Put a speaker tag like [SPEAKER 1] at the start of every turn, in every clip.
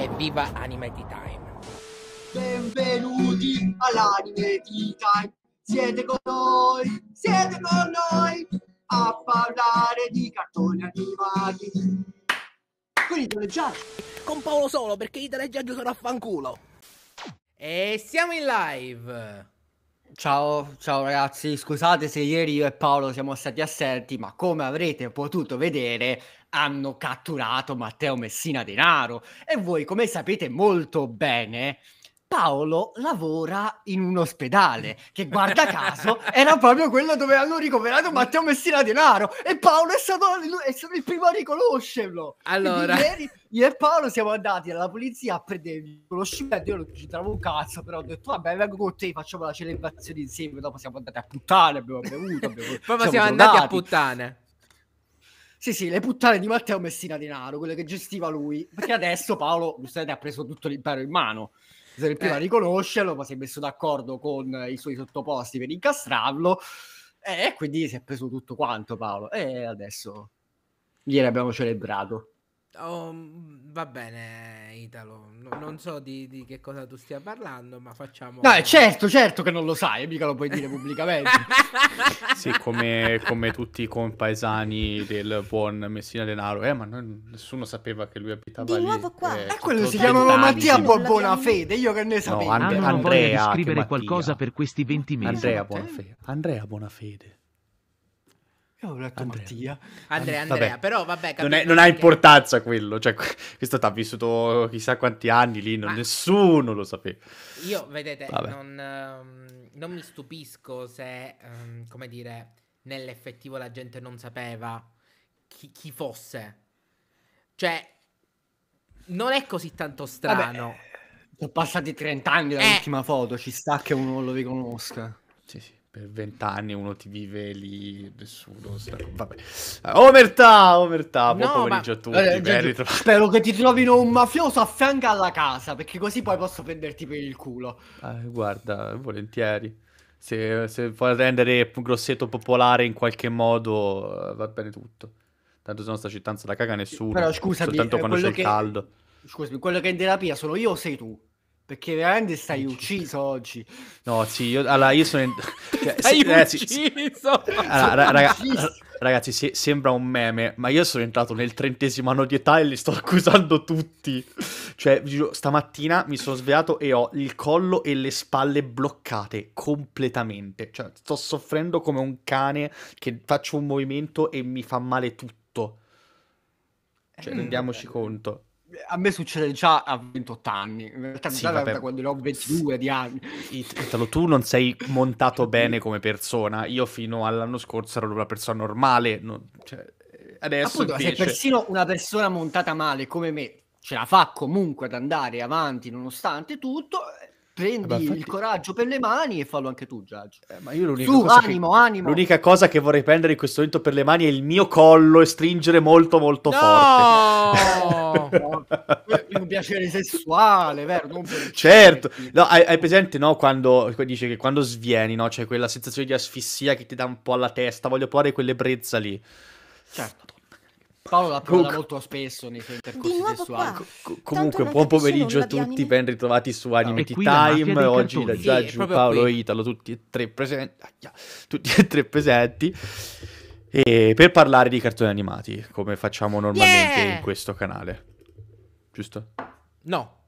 [SPEAKER 1] e viva Anime Time!
[SPEAKER 2] Benvenuti all'Anime Time! Siete con noi, siete con noi a parlare di cartoni animati con i teleggiaggi con Paolo solo perché i teleggiaggi sono a fanculo e siamo in live Ciao, ciao ragazzi, scusate se ieri io e Paolo siamo stati assenti, ma come avrete potuto vedere, hanno catturato Matteo Messina Denaro e voi come sapete molto bene Paolo lavora in un ospedale che guarda caso era proprio quello dove hanno ricoverato Matteo Messina Denaro e Paolo è stato, è stato il primo a riconoscerlo. Allora, ieri, io e Paolo siamo andati alla polizia a prendere il riconoscimento. Io non ci trovo un cazzo, però ho detto vabbè, vengo con te, facciamo la celebrazione insieme. Dopo siamo andati a puttane, abbiamo bevuto. Abbiamo, siamo, siamo andati a puttane. Sì, sì, le puttane di Matteo Messina Denaro, quelle che gestiva lui, perché adesso Paolo, giustamente, ha preso tutto l'impero in mano. Bisogna prima eh. riconoscerlo, ma si è messo d'accordo con i suoi sottoposti per incastrarlo eh, e quindi si è preso tutto quanto Paolo e adesso ieri abbiamo celebrato. Oh,
[SPEAKER 3] mm, va bene, Italo. No, non so di, di, che cosa tu stia parlando, ma facciamo. No, certo,
[SPEAKER 2] certo che non lo sai, mica lo puoi dire pubblicamente. sì,
[SPEAKER 1] come, come, tutti i compaesani del buon Messina Denaro. Eh, ma non, nessuno sapeva che lui abitava di lì. Di nuovo qua. Eh, eh quello si chiamava Mattia Buonafede.
[SPEAKER 2] Io che ne sapevo. Ah, no, And- Andrea, Andrea scrivere qualcosa per questi 20 mesi. Andrea Buonafede.
[SPEAKER 1] Andrea Buonafede.
[SPEAKER 2] Io ho letto Andrea. Mattia.
[SPEAKER 3] Andrea, Andrea, vabbè. però vabbè. Non, è, non ha
[SPEAKER 1] importanza quello, cioè questo ti ha vissuto chissà quanti anni lì, non, nessuno lo sapeva. Io, vedete, non,
[SPEAKER 3] ehm, non, mi stupisco se, um, come dire, nell'effettivo la gente non sapeva chi, chi fosse. Cioè,
[SPEAKER 2] non è così tanto strano. Vabbè, eh, sono passati 30 anni eh. dall'ultima eh. foto, ci sta che uno lo riconosca.
[SPEAKER 1] Sì, sì per vent'anni uno ti vive lì,
[SPEAKER 2] nessuno sta... Vabbè. Eh, omertà, omertà, buon no, pomeriggio ma... a tutti, eh, ben ritrovati. Spero che ti trovino un mafioso a fianco alla casa, perché così poi posso prenderti per il culo. Eh,
[SPEAKER 1] guarda, volentieri. Se, se puoi rendere Grosseto popolare in qualche modo, eh, va bene tutto. Tanto se non sta città non se la caga nessuno, Però, scusami, soltanto eh, quando c'è che... il caldo.
[SPEAKER 2] Scusami, quello che è in terapia sono io o sei tu? Perché veramente stai ucciso oggi.
[SPEAKER 1] No, sì, io, allora, io sono... In... Cioè, stai sì, ragazzi, ucciso! allora, ra- ra- ragazzi, sì, sembra un meme, ma io sono entrato nel trentesimo anno di età e li sto accusando tutti. Cioè, stamattina mi sono svegliato e ho il collo e le spalle bloccate completamente. Cioè, sto soffrendo come un cane che faccio un movimento e mi fa male tutto. Cioè, mm. rendiamoci conto
[SPEAKER 2] a me succede già a 28 anni, in realtà sì, da quando ne ho 22 di anni.
[SPEAKER 1] Italo, tu non sei montato bene come persona. Io fino all'anno scorso ero una persona normale. Non, cioè, adesso Appunto, invece... se persino
[SPEAKER 2] una persona montata male come me ce la fa comunque ad andare avanti nonostante tutto, prendi Vabbè, infatti... il coraggio per le mani e fallo anche tu, Giorgio. Eh, ma io l'unica, Su, cosa animo, che... animo. l'unica
[SPEAKER 1] cosa che vorrei prendere in questo momento per le mani è il mio collo e stringere molto, molto no!
[SPEAKER 2] forte. no, un piacere sessuale, vero? Non
[SPEAKER 1] certo, no, hai, hai, presente no, quando dice che quando svieni, no, c'è cioè quella sensazione di asfissia che ti dà un po' alla testa. Voglio provare quelle brezza lì. Certo.
[SPEAKER 2] Paolo l'ha provata molto spesso nei suoi intercorsi sessuali.
[SPEAKER 1] Co- comunque, buon pomeriggio a tutti, ben ritrovati su Anime Tea Time. Oggi da Giaggiu, Paolo e Italo, tutti e tre presenti. Ah, tutti e tre presenti. E per parlare di cartoni animati, come facciamo normalmente yeah! in questo canale. Giusto?
[SPEAKER 2] No.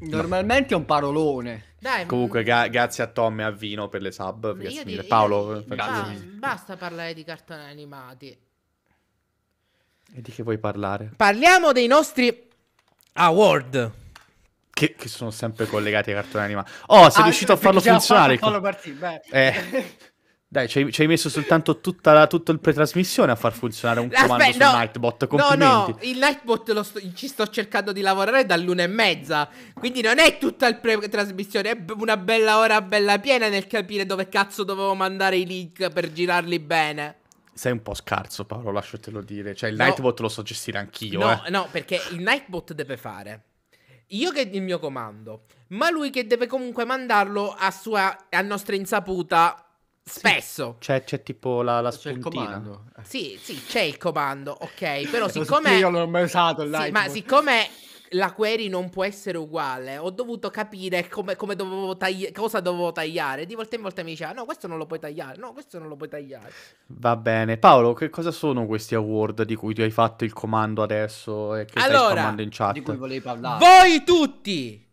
[SPEAKER 2] Normalmente no. è un parolone. Dai,
[SPEAKER 1] Comunque, ga- grazie a Tom e a Vino per le sub. Grazie mille. Paolo, io, io, grazie.
[SPEAKER 3] Basta parlare di cartoni animati.
[SPEAKER 1] E di che vuoi parlare?
[SPEAKER 3] Parliamo dei nostri
[SPEAKER 1] award. Che, che sono sempre collegati ai cartoni animati. Oh, sei ah, riuscito a farlo funzionare. Farlo partì, eh, dai, ci hai, messo soltanto tutta la, tutto il pretrasmissione a far funzionare un Aspetta, comando no, Nightbot. Complimenti. No, no,
[SPEAKER 3] il Nightbot sto, ci sto cercando di lavorare dall'una e mezza. Quindi non è tutta il pretrasmissione, è una bella ora bella piena nel capire dove cazzo dovevo mandare i link per girarli bene
[SPEAKER 1] sei un po' scarso, Paolo, lasciatelo dire. Cioè, il no, Nightbot lo so gestire anch'io. No, eh.
[SPEAKER 3] no, perché il Nightbot deve fare. Io che il mio comando, ma lui che deve comunque mandarlo a, sua, a nostra insaputa Spesso
[SPEAKER 1] sì, c'è, c'è, tipo la, la c'è
[SPEAKER 2] comando.
[SPEAKER 3] Sì, sì, c'è il comando, ok. Però siccome. io non
[SPEAKER 2] ho mai usato il sì, Ma
[SPEAKER 3] siccome la query non può essere uguale. Ho dovuto capire come, come dovevo tagli- cosa dovevo tagliare. Di volta in volta mi diceva: No, questo non lo puoi tagliare. No, questo non lo puoi tagliare.
[SPEAKER 1] Va bene. Paolo, che cosa sono questi award di cui ti hai fatto il comando adesso? E che allora, stai in chat? Di cui
[SPEAKER 2] volevi parlare.
[SPEAKER 3] Voi tutti,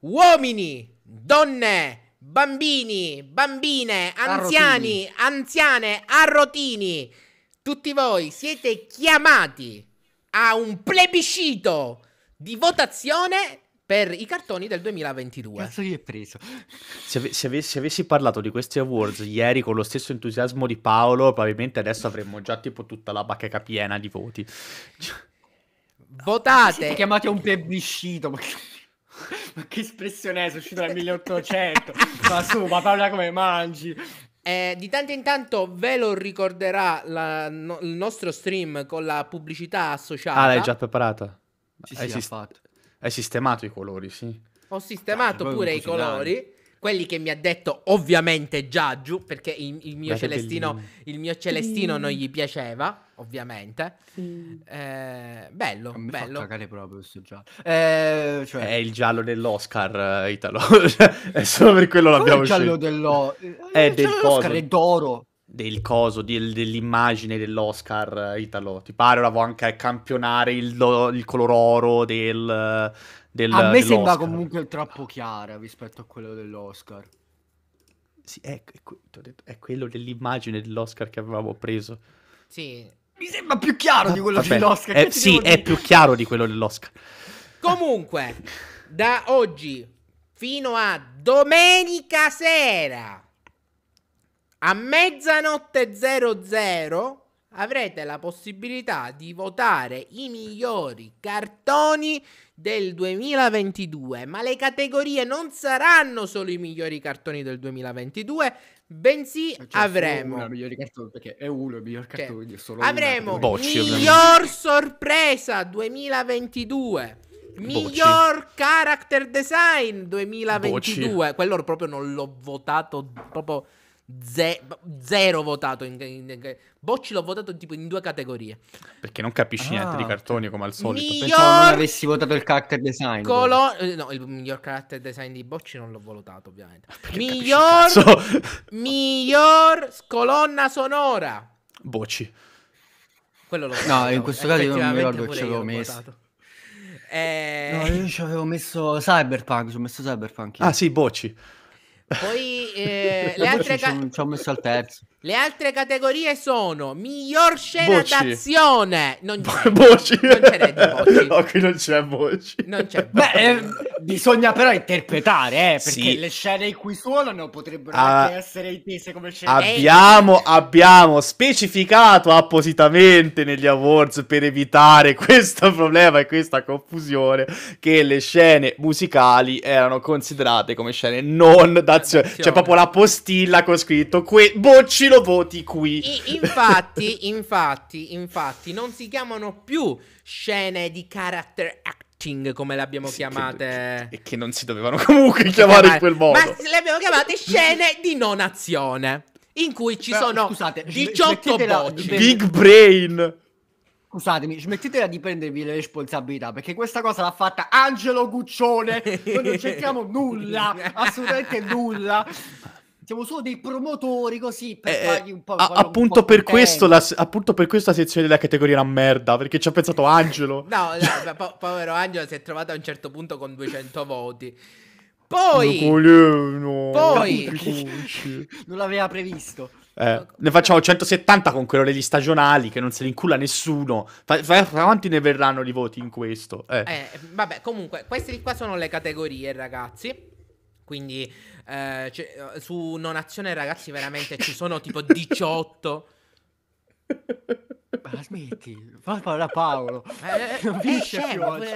[SPEAKER 3] uomini, donne. Bambini, bambine, anziani, arrotini. anziane, arrotini, tutti voi siete chiamati a un plebiscito di votazione per i cartoni del 2022.
[SPEAKER 1] Cazzo gli è preso. Se, ave- se, ave- se, avessi parlato di questi awards ieri con lo stesso entusiasmo di Paolo, probabilmente adesso avremmo già tipo tutta la bacheca piena di voti.
[SPEAKER 2] Votate! Mi chiamate un plebiscito. Ma che, ma che espressione è? Sono uscito dal 1800.
[SPEAKER 3] ma su, ma parla
[SPEAKER 2] come mangi.
[SPEAKER 3] Eh, di tanto in tanto ve lo ricorderà la, no, il nostro stream con la pubblicità associata. Ah, l'hai già preparata?
[SPEAKER 1] Sì, sì, hai, sist- hai sistemato i colori, sì.
[SPEAKER 3] Ho sistemato Dai, pure i colori. Quelli che mi ha detto ovviamente già giù, perché il, il, mio, celestino, il mio, celestino, mm. non gli piaceva, ovviamente. Mm. Eh, bello, mi bello. cagare
[SPEAKER 2] proprio questo giallo.
[SPEAKER 1] Eh, cioè... È il giallo dell'Oscar, eh, Italo. è solo per quello l'abbiamo scelto. Eh,
[SPEAKER 2] il
[SPEAKER 1] È del giallo dell'Oscar, è
[SPEAKER 2] d'oro
[SPEAKER 1] del coso, del, dell'immagine dell'Oscar eh, Italo. Ti pare ora anche campionare il, il color oro del, del A me sembra
[SPEAKER 2] comunque troppo chiara rispetto a quello dell'Oscar. Sì, è, è,
[SPEAKER 1] è quello dell'immagine dell'Oscar che avevamo preso.
[SPEAKER 2] Sì. Mi sembra più chiaro di quello vabbè. dell'Oscar. Eh, sì, è più
[SPEAKER 1] chiaro di quello dell'Oscar.
[SPEAKER 3] Comunque, da oggi fino a domenica sera a mezzanotte 00 avrete la possibilità di votare i migliori cartoni del 2022, ma le categorie non saranno solo i migliori cartoni del 2022, bensì cioè, avremo una migliore cartoni perché è uno il miglior cioè, cartone cioè, solo avremo Bocci, miglior sorpresa 2022. Bocci. Miglior character design 2022. Bocci. Quello proprio non l'ho votato proprio Ze- zero votato. In, in, Bocci l'ho votato tipo in due categorie.
[SPEAKER 1] Perché non capisci ah, niente di ah. cartoni come al solito. Miglior... Pensavo non avessi
[SPEAKER 2] votato il character design. Colo...
[SPEAKER 3] Eh, no, il miglior character design di Bocci non l'ho votato ovviamente. Perché miglior... miglior colonna sonora.
[SPEAKER 1] Bocci.
[SPEAKER 2] Quello l'ho votato. No, in questo caso io non mi ricordo che ci avevo messo. Votato. Eh... No, io ci avevo messo Cyberpunk, ci ho messo Cyberpunk. Io. Ah sì, Bocci.
[SPEAKER 3] Poi eh, le altre ca-
[SPEAKER 2] ci ho messo al terzo.
[SPEAKER 3] Le altre categorie sono miglior scena Bocci. d'azione. Non c'è, Bo- non c'è Bocci.
[SPEAKER 2] Non c'è Bocci. qui non c'è Bocci. Non c'è Bocci. Beh, eh, Bisogna però interpretare, eh, perché sì. le scene in cui suonano potrebbero ah, anche essere intese come scene. Abbiamo,
[SPEAKER 1] abbiamo specificato appositamente negli awards per evitare questo problema e questa confusione che le scene musicali erano considerate come scene non d'azione. C'è cioè, proprio la postilla con scritto que- bocci lo voti qui. I-
[SPEAKER 3] infatti, infatti, infatti, non si chiamano più scene di character acting King, come le abbiamo sì, chiamate. e che non si dovevano comunque chiamare in quel modo. Ma le abbiamo chiamate scene di non
[SPEAKER 2] azione.
[SPEAKER 3] In cui ci Però, sono scusate, 18 voci.
[SPEAKER 2] Big Brain. Scusatemi, smettetela di prendervi le responsabilità perché questa cosa l'ha fatta Angelo Guccione. Noi non cerchiamo nulla, assolutamente nulla siamo solo dei promotori così per eh, eh fargli un po'. A, appunto, un po per questo la,
[SPEAKER 1] appunto per questo la sezione della categoria era merda, perché ci ha pensato Angelo.
[SPEAKER 2] no, no po-
[SPEAKER 3] povero Angelo si è trovato a un certo punto con 200 voti. Poi, Nicolino,
[SPEAKER 1] poi
[SPEAKER 2] non l'aveva previsto.
[SPEAKER 1] Eh, ne facciamo 170 con quello degli stagionali che non se ne incula nessuno. Fa, fa, quanti ne verranno di voti in questo? Eh.
[SPEAKER 3] Eh, vabbè, comunque, queste qua sono le categorie, ragazzi. Quindi eh, cioè, eh su Nonazione ragazzi veramente ci sono tipo 18...
[SPEAKER 2] Ma smetti, fa parlare Paolo. Eh, non eh, finisce eh, più oggi.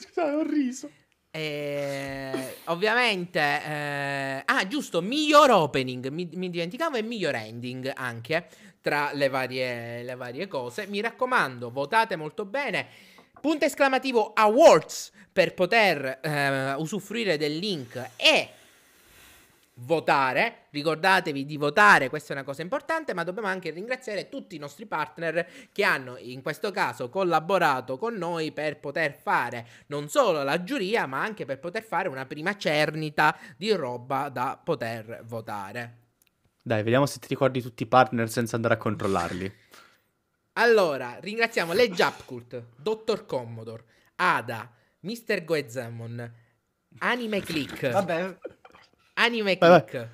[SPEAKER 3] Scusate, ho riso. Eh, ovviamente, eh, ah, giusto, miglior opening. Mi, mi, dimenticavo, e miglior ending anche tra le varie, le varie cose. Mi raccomando, votate molto bene punto esclamativo awards per poter eh, usufruire del link e votare. Ricordatevi di votare, questa è una cosa importante, ma dobbiamo anche ringraziare tutti i nostri partner che hanno in questo caso collaborato con noi per poter fare non solo la giuria, ma anche per poter fare una prima cernita di roba da poter votare.
[SPEAKER 1] Dai, vediamo se ti ricordi tutti i partner senza andare a controllarli.
[SPEAKER 3] Allora, ringraziamo le Japkult, Dottor Commodore, Ada, Mr. Goezzamon, Anime Click. Vabbè. Anime Vabbè. Click.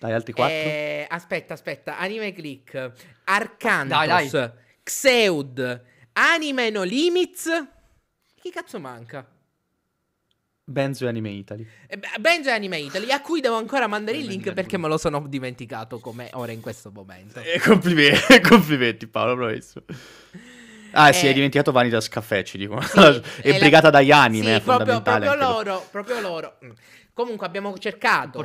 [SPEAKER 3] Dai, altri quattro. Eh, aspetta, aspetta. Anime Click, Arcantos,
[SPEAKER 1] Xeud,
[SPEAKER 3] Anime No Limits. Chi cazzo manca?
[SPEAKER 1] Benzo Anime Italy.
[SPEAKER 3] Eh, Benzo Anime Italy, a cui devo ancora mandare il link perché me lo sono dimenticato come ora in questo momento. Eh, complimenti,
[SPEAKER 1] complimenti Paolo, bravissimo. Ah, eh, sì, è dimenticato Vanitas Caffè, ci dicono. Sì, è, è brigata la... dagli anime, sì, è fondamentale. Proprio, proprio
[SPEAKER 3] loro, proprio loro. Mm. Comunque abbiamo cercato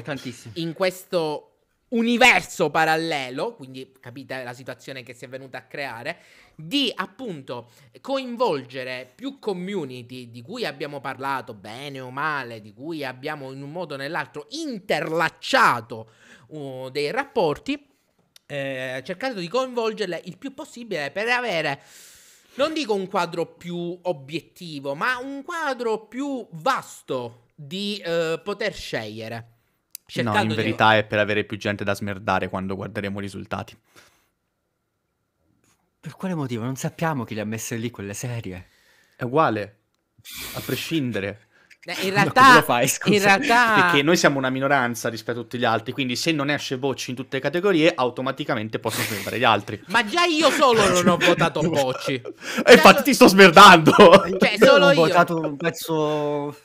[SPEAKER 3] in questo universo parallelo, quindi capite la situazione che si è venuta a creare, di appunto coinvolgere più community di cui abbiamo parlato bene o male, di cui abbiamo in un modo o nell'altro interlacciato uh, dei rapporti, eh, cercando di coinvolgerle il più possibile per avere non dico un quadro più obiettivo, ma un quadro più vasto di eh, poter scegliere
[SPEAKER 1] no, in verità di... è per avere più gente da smerdare quando guarderemo i risultati.
[SPEAKER 2] Per quale motivo? Non sappiamo chi le ha messe lì quelle serie. È uguale, a prescindere.
[SPEAKER 3] Eh, in realtà,
[SPEAKER 2] no, fai, in realtà, Perché noi siamo una
[SPEAKER 1] minoranza rispetto a tutti gli altri, quindi se non esce Bocci in tutte le categorie, automaticamente possono smerdare gli altri. Ma già io solo non ho votato Bocci. E infatti lo... ti sto smerdando. Cioè, solo io. Ho votato
[SPEAKER 2] un pezzo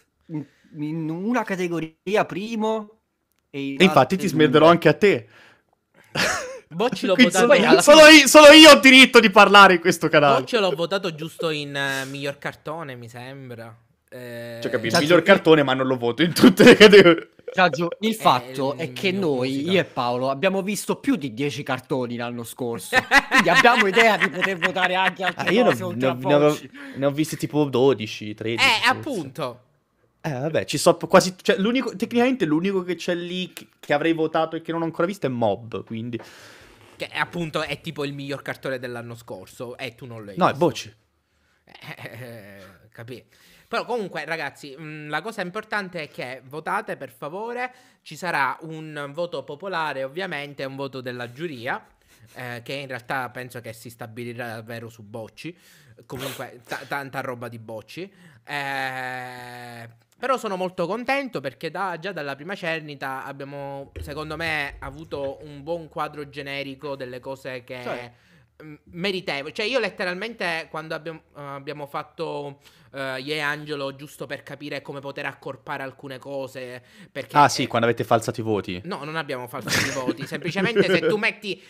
[SPEAKER 2] in una categoria primo e, e infatti ti smerderò anche a te. Bocci l'ho votato
[SPEAKER 3] solo, io, solo,
[SPEAKER 1] io, ho diritto di parlare in questo canale. Bocci
[SPEAKER 3] l'ho votato giusto in uh, miglior cartone,
[SPEAKER 1] mi sembra. Eh... Cioè, capito, il miglior cartone, ma non lo voto in tutte
[SPEAKER 2] le categorie. Raggio, il eh, fatto è, è che noi, musica. io e Paolo, abbiamo visto più di 10 cartoni l'anno scorso. quindi abbiamo idea di poter votare anche altri. ah, Io ne ho, ne, ho, ne, ho,
[SPEAKER 1] ne ho visti tipo 12, 13. Eh, forse. appunto. Eh, vabbè, ci so quasi. Cioè, l'unico, tecnicamente l'unico che c'è lì che, che, avrei votato e che non ho ancora visto è Mob. Quindi.
[SPEAKER 3] Che appunto è tipo il miglior cartone dell'anno scorso. E tu non l'hai. No, visto. è Bocci. Eh, eh, eh, capì. Però comunque, ragazzi, mm, la cosa importante è che votate per favore. Ci sarà un voto popolare, ovviamente, un voto della giuria. Eh, che in realtà penso che si stabilirà davvero su Bocci. Comunque, t- tanta roba di Bocci. Eh però sono molto contento perché da, già dalla prima cernita abbiamo, secondo me, avuto un buon quadro generico delle cose che cioè. Mm, meritevo. Cioè, io letteralmente quando abbiamo, uh, abbiamo fatto uh, Ye Angelo, giusto per capire come poter accorpare alcune cose. Perché, ah, sì, eh, quando avete falsato i voti. No, non abbiamo falsato i voti. Semplicemente se tu metti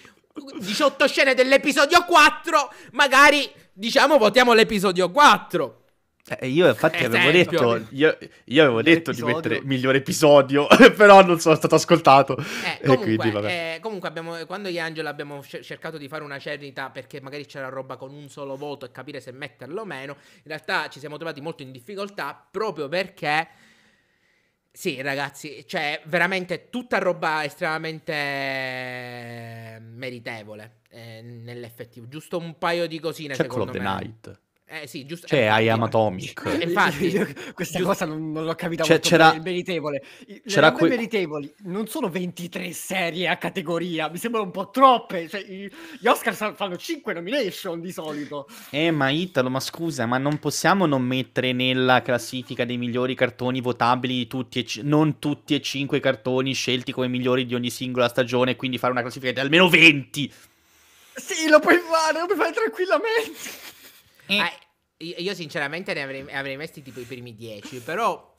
[SPEAKER 3] 18 scene dell'episodio 4, magari diciamo votiamo l'episodio 4.
[SPEAKER 1] Eh, io infatti esempio. Eh, avevo detto, io, io avevo detto di mettere migliore episodio, però non sono stato ascoltato. Eh, comunque, quindi,
[SPEAKER 3] eh, comunque abbiamo, quando gli Angelo abbiamo cercato di fare una cernita perché magari c'era roba con un solo voto e capire se metterlo o meno, in realtà ci siamo trovati molto in difficoltà proprio perché... Sì, ragazzi, cioè veramente tutta roba estremamente meritevole eh, nell'effettivo. Giusto un paio di cosine, C'è secondo Club me. Night. Eh sì, giusto. Cioè, eh, hai Anatomic.
[SPEAKER 2] Infatti, eh, questa giusto. cosa non, non l'ho capita cioè, c'era, bene, meritevole. Le c'era que... meritevoli non sono 23 serie a categoria, mi sembrano un po' troppe. Cioè, gli Oscar fanno 5 nomination di solito.
[SPEAKER 1] Eh, ma Italo, ma scusa, ma non possiamo non mettere nella classifica dei migliori cartoni votabili tutti c- non tutti e 5 i cartoni scelti come migliori di ogni singola stagione, quindi fare una classifica di almeno 20.
[SPEAKER 2] Sì, lo puoi fare, lo puoi fare tranquillamente.
[SPEAKER 3] Eh. Ah, io sinceramente ne avrei, avrei messi tipo i primi dieci, però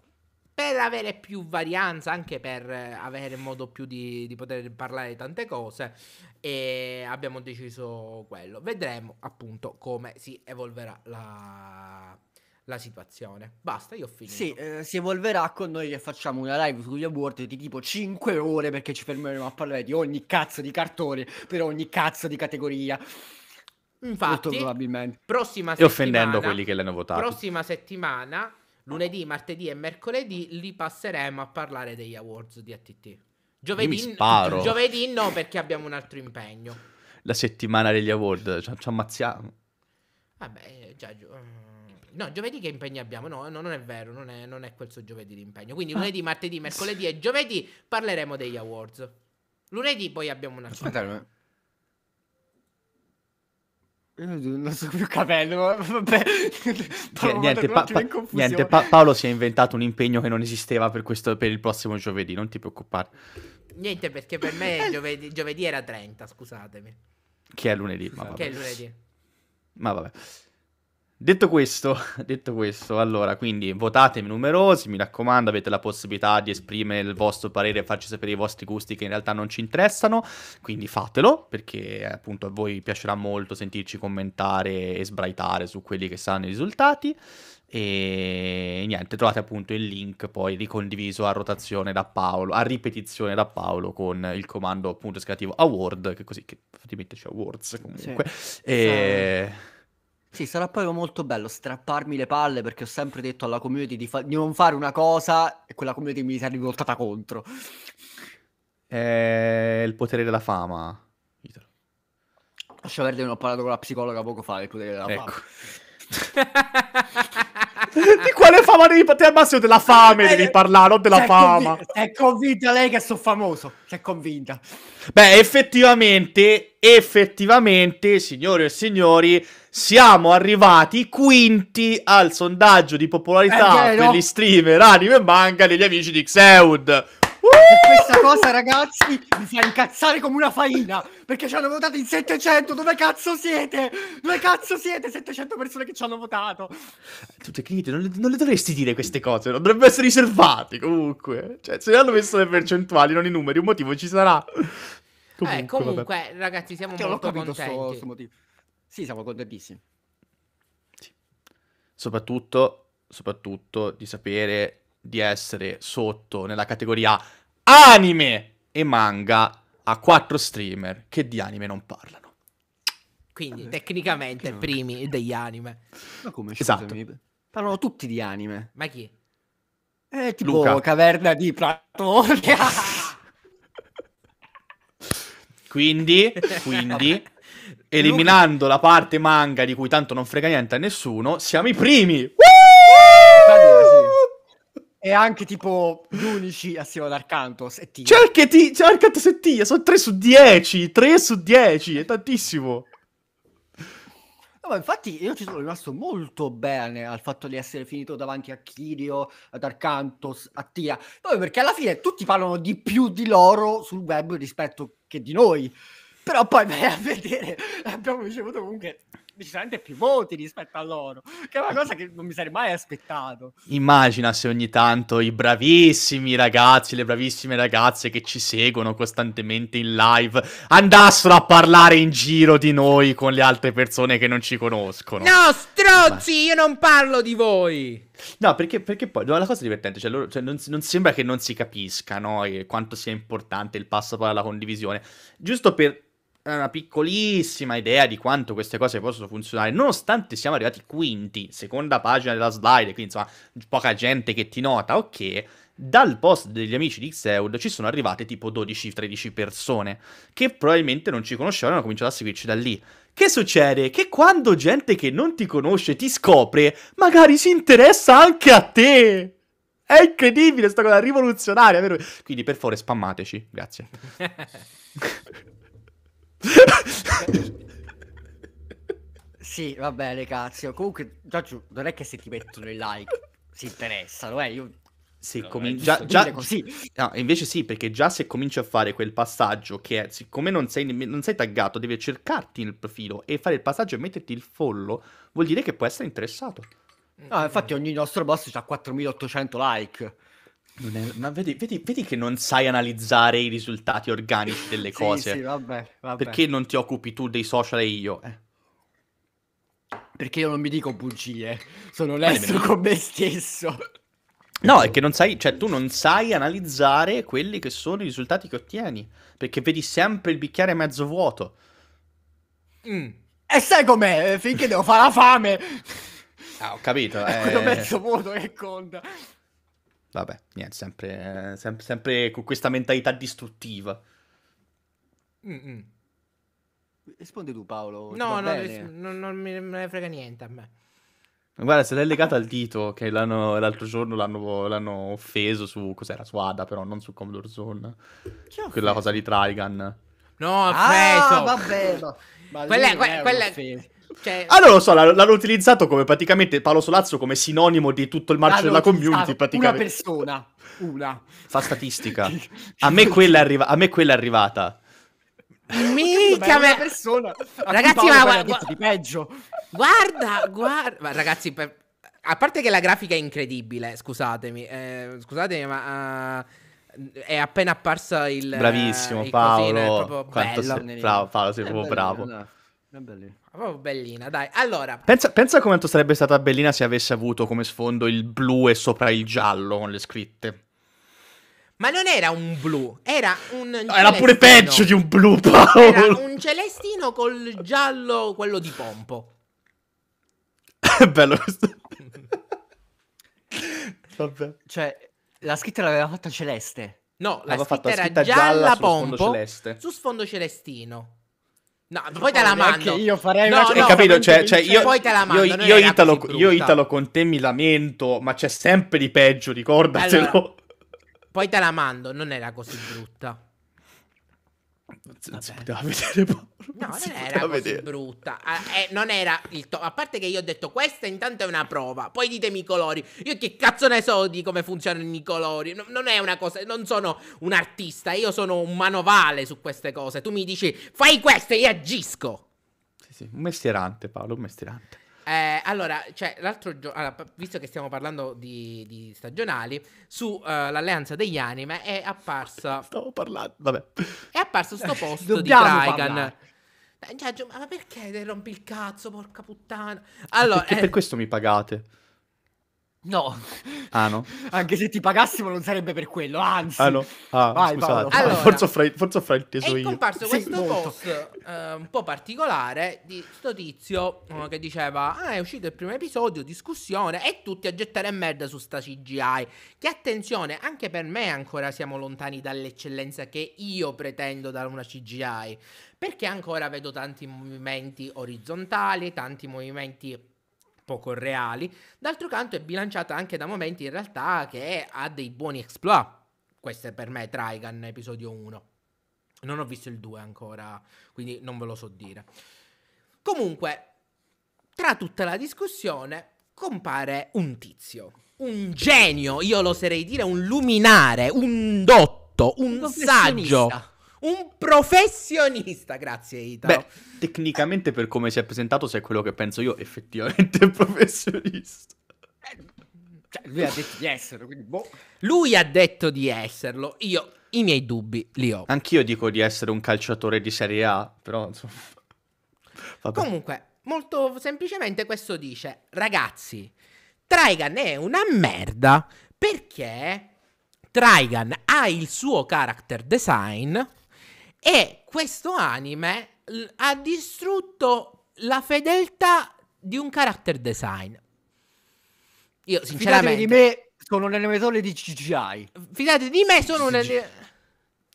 [SPEAKER 3] per avere più varianza, anche per avere modo più di, di poter parlare di tante cose, e eh, abbiamo deciso quello. Vedremo appunto come si evolverà la, la situazione.
[SPEAKER 2] Basta, io ho finito. Sì, eh, si evolverà con noi che facciamo una live sugli award di tipo 5 ore perché ci fermeremo a parlare di ogni cazzo di cartone per ogni cazzo di categoria. Infatti, Molto probabilmente. Prossima e offendendo quelli che
[SPEAKER 1] l'hanno votato. Prossima
[SPEAKER 3] settimana, lunedì, martedì e mercoledì, li passeremo a parlare degli awards di ATT. Giovedì, giovedì no, perché abbiamo un altro impegno.
[SPEAKER 1] La settimana degli awards, ci, ci ammazziamo.
[SPEAKER 3] Vabbè, eh, già... Gio- No, giovedì che impegni abbiamo? No, no non è vero, non è, non è quel suo giovedì l'impegno. Quindi ah. lunedì, martedì, mercoledì e giovedì parleremo degli awards. Lunedì poi abbiamo una... Aspetta,
[SPEAKER 2] eh, non so più capello, vabbè. Niente, pa- pa- niente pa-
[SPEAKER 1] Paolo si è inventato un impegno che non esisteva per, questo, per, il prossimo giovedì, non ti preoccupare.
[SPEAKER 3] Niente, perché per me giovedì, giovedì era 30, scusatemi.
[SPEAKER 1] Che è lunedì, ma vabbè. Che è lunedì. Ma vabbè. Detto questo, detto questo, allora, quindi votatemi numerosi, mi raccomando, avete la possibilità di esprimere il vostro parere e farci sapere i vostri gusti che in realtà non ci interessano, quindi fatelo, perché appunto a voi piacerà molto sentirci commentare e sbraitare su quelli che saranno i risultati. E niente, trovate appunto il link poi ricondiviso a rotazione da Paolo, a ripetizione da Paolo con il comando appunto esclamativo award, che così che fate c'è awards
[SPEAKER 2] comunque. Sì.
[SPEAKER 1] E... Sì.
[SPEAKER 2] Sì, sarà poi molto bello strapparmi le palle perché ho sempre detto alla community di, fa- di non fare una cosa e quella community mi si è rivoltata contro.
[SPEAKER 1] È il potere della fama.
[SPEAKER 2] Lascia perdere, non ho parlato con la psicologa poco fa il potere della ecco. fama. di quale
[SPEAKER 1] fama devi parlare? Te al massimo della fame eh, devi
[SPEAKER 2] parlare, non della fama. Conv- è convinta lei che sono famoso. C'è convinta.
[SPEAKER 1] Beh, effettivamente, effettivamente, signore e signori, siamo arrivati quinti al sondaggio di popolarità eh, per gli streamer anime e manga degli amici di Xeud.
[SPEAKER 2] Uh! questa cosa, ragazzi, mi fa incazzare come una faina. Perché ci hanno votato in 700. Dove cazzo siete? Dove cazzo siete? 700 persone che ci hanno votato.
[SPEAKER 1] Tu, Tecnite, non, non, le dovresti dire queste cose. Non dovrebbero essere riservate. Comunque, cioè, se hanno messo le percentuali, non i numeri, un motivo ci sarà. Eh, comunque, eh, comunque
[SPEAKER 3] ragazzi, siamo Perché molto contenti.
[SPEAKER 2] Sto, sto sì, siamo contentissimi.
[SPEAKER 1] Sì. Soprattutto, soprattutto di sapere di essere sotto nella categoria anime e manga a quattro streamer che di anime non parlano.
[SPEAKER 3] Quindi eh, tecnicamente no. primi degli anime.
[SPEAKER 1] Ma come esatto. scusami, esatto.
[SPEAKER 3] Parlano
[SPEAKER 2] tutti di anime.
[SPEAKER 3] Ma chi? Eh,
[SPEAKER 2] tipo Luca. Caverna di Platonia. quindi, quindi
[SPEAKER 1] eliminando Luca. la parte manga di cui tanto non frega niente a nessuno, siamo i primi.
[SPEAKER 2] Woo! E anche tipo gli unici assieme ad Arcantos e Tia.
[SPEAKER 1] Cercati, cioè Arcantos e Tia, sono 3 su 10, 3 su 10, è tantissimo.
[SPEAKER 2] No, infatti io ci sono rimasto molto bene al fatto di essere finito davanti a Kirio, ad Arcantos, a Tia. No, perché alla fine tutti parlano di più di loro sul web rispetto che di noi. Però poi vai a vedere, abbiamo ricevuto comunque decisamente più voti rispetto a loro, che è una cosa che non mi sarei mai aspettato.
[SPEAKER 1] Immagina se ogni tanto i bravissimi ragazzi, le bravissime ragazze che ci seguono costantemente in live andassero a parlare in giro di noi con le altre persone che non ci conoscono. No,
[SPEAKER 3] strozzi,
[SPEAKER 1] io non parlo di voi. No, perché, perché poi no, la cosa divertente, cioè, loro, cioè non, non, sembra che non si capiscano quanto sia importante il passo alla condivisione. Giusto per eh, una piccolissima idea di quanto queste cose possono funzionare, nonostante siamo arrivati quinti, seconda pagina della slide, quindi insomma poca gente che ti nota, ok, dal post degli amici di Xeud ci sono arrivate tipo 12-13 persone che probabilmente non ci conoscevano e hanno cominciato a seguirci da lì. Che succede? Che quando gente che non ti conosce ti scopre, magari si interessa anche a te! È incredibile, sta cosa rivoluzionaria, vero? Quindi per favore spammateci, grazie.
[SPEAKER 2] sì, va bene, cazzo. Comunque, Giorgio, non è che se ti mettono il like si interessano, eh. Io
[SPEAKER 1] sì, no, comin- già, già, così. No, invece sì, perché già se cominci a fare quel passaggio che è, siccome non sei, non sei taggato, devi cercarti nel profilo e fare il passaggio e metterti il follow, vuol dire che può essere interessato. No, infatti ogni nostro boss ha 4800 like. È... Ma vedi, vedi, vedi, che non sai analizzare i risultati organici delle cose. sì, sì, vabbè, vabbè. Perché non ti occupi tu dei social e io? Eh.
[SPEAKER 2] Perché io non mi dico bugie, sono onesto con me stesso.
[SPEAKER 1] No, è che non sai, cioè tu non sai analizzare quelli che sono i risultati che ottieni, perché vedi sempre il bicchiere mezzo vuoto.
[SPEAKER 2] Mm. E sai com'è? Eh, finché devo fare la fame.
[SPEAKER 1] Ah, ho capito. È eh... quello mezzo vuoto
[SPEAKER 2] che conta.
[SPEAKER 1] Vabbè, niente, sempre, sempre, sempre con questa mentalità distruttiva.
[SPEAKER 2] Mm-mm. Rispondi tu Paolo. No, no,
[SPEAKER 3] non, non mi, me ne frega niente a me.
[SPEAKER 1] Guarda, se l'è legata al dito, che l'altro giorno l'hanno, l'hanno, offeso su, cos'era, su Ada però, non su Commodore Zone. Quella cosa di Trigun.
[SPEAKER 3] No, ah, offeso! Ah, vabbè! Ma, ma
[SPEAKER 2] quella, quella, quella, cioè... Ah,
[SPEAKER 1] non lo so, l'hanno utilizzato come praticamente Paolo Solazzo come sinonimo di tutto il marcio della community. Una
[SPEAKER 2] persona, una.
[SPEAKER 1] Fa statistica. A me quella è, arriva- a me quella è arrivata.
[SPEAKER 2] Mica me... persona. Ragazzi, ma guarda, di
[SPEAKER 3] peggio. Guarda, guarda, ma ragazzi, per... a parte che la grafica è incredibile, scusatemi, eh, scusatemi, ma uh, è appena apparsa il Bravissimo, eh, il Paolo. Cosino, è proprio
[SPEAKER 2] bello. Sei... Bravo, Paolo, sei proprio bravo. No, no.
[SPEAKER 3] Proprio bellina, dai. Allora.
[SPEAKER 1] Pensa, pensa quanto sarebbe stata bellina se avesse avuto come sfondo il blu e sopra il giallo con le scritte.
[SPEAKER 3] Ma non era un blu, era un. Era celestino. pure peggio di un blu, Paolo. Era un celestino col giallo,
[SPEAKER 2] quello di pompo.
[SPEAKER 1] bello questo.
[SPEAKER 2] Vabbè. Cioè, la scritta l'aveva fatta celeste. No, la, scritta, fatta, era gialla, gialla pompo
[SPEAKER 3] su sfondo celestino. No, poi te la mando. Io farei no, una no, capito, cioè, cioè io, poi te la mando. Io, io, Italo, io, Italo,
[SPEAKER 1] con te mi lamento, ma c'è sempre di peggio, ricordatelo. Allora,
[SPEAKER 3] poi te la mando, non era così brutta. Non si poteva vedere Paolo. No, non, era così vedere. brutta. Ah, eh, non era il top. A parte che io ho detto questa intanto è una prova. Poi ditemi i colori. Io che cazzo ne so di come funzionano i colori. No, non è una cosa. Non sono un artista. Io sono un manovale su queste cose. Tu mi dici fai questo e io agisco.
[SPEAKER 1] Sì, sì. Un mestierante, Paolo. Un mestierante.
[SPEAKER 3] Eh, allora, cioè, l'altro giorno, allora, visto che stiamo parlando di, di stagionali, sull'alleanza eh, uh, degli anime è apparsa. Stavo parlando, vabbè. È apparso sto post di Trigan. Parlare. Cioè, ma perché rompi il cazzo, porca puttana? Ah, allora, perché eh, per
[SPEAKER 1] questo mi pagate? No. Ah, no.
[SPEAKER 2] Anche se ti pagassimo non sarebbe per quello, anzi. Ah, no. Ah, Vai, scusate. Allora, forse, ho fra, inteso io. È comparso io. questo sì, post
[SPEAKER 3] eh, un po' particolare di sto tizio eh, che diceva "Ah, è uscito il primo episodio, discussione e tutti a gettare merda su sta CGI". Che attenzione, anche per me ancora siamo lontani dall'eccellenza che io pretendo da una CGI, perché ancora vedo tanti movimenti orizzontali, tanti movimenti poco reali, d'altro canto è bilanciata anche da momenti in realtà che ha dei buoni exploit. Questo è per me Trigun episodio 1. Non ho visto il 2 ancora, quindi non ve lo so dire. Comunque, tra tutta la discussione compare un tizio, un genio, io lo oserei dire un luminare, un dotto, un saggio un professionista. Grazie, Italo. Beh,
[SPEAKER 1] tecnicamente, per come si è presentato, se è quello che penso io, effettivamente è un professionista. Eh,
[SPEAKER 2] cioè, lui ha detto di esserlo, quindi boh.
[SPEAKER 1] Lui ha detto di esserlo, io i miei dubbi li ho. Anch'io dico di essere un calciatore di Serie A, però insomma... Vabbè.
[SPEAKER 3] Comunque, molto semplicemente questo dice, ragazzi, Traigan è una merda perché Traigan ha il suo character design e questo anime ha distrutto la fedeltà di un character design. Io
[SPEAKER 2] sinceramente... Fidatevi di me sono un animatore di CGI. Fidate di me sono un...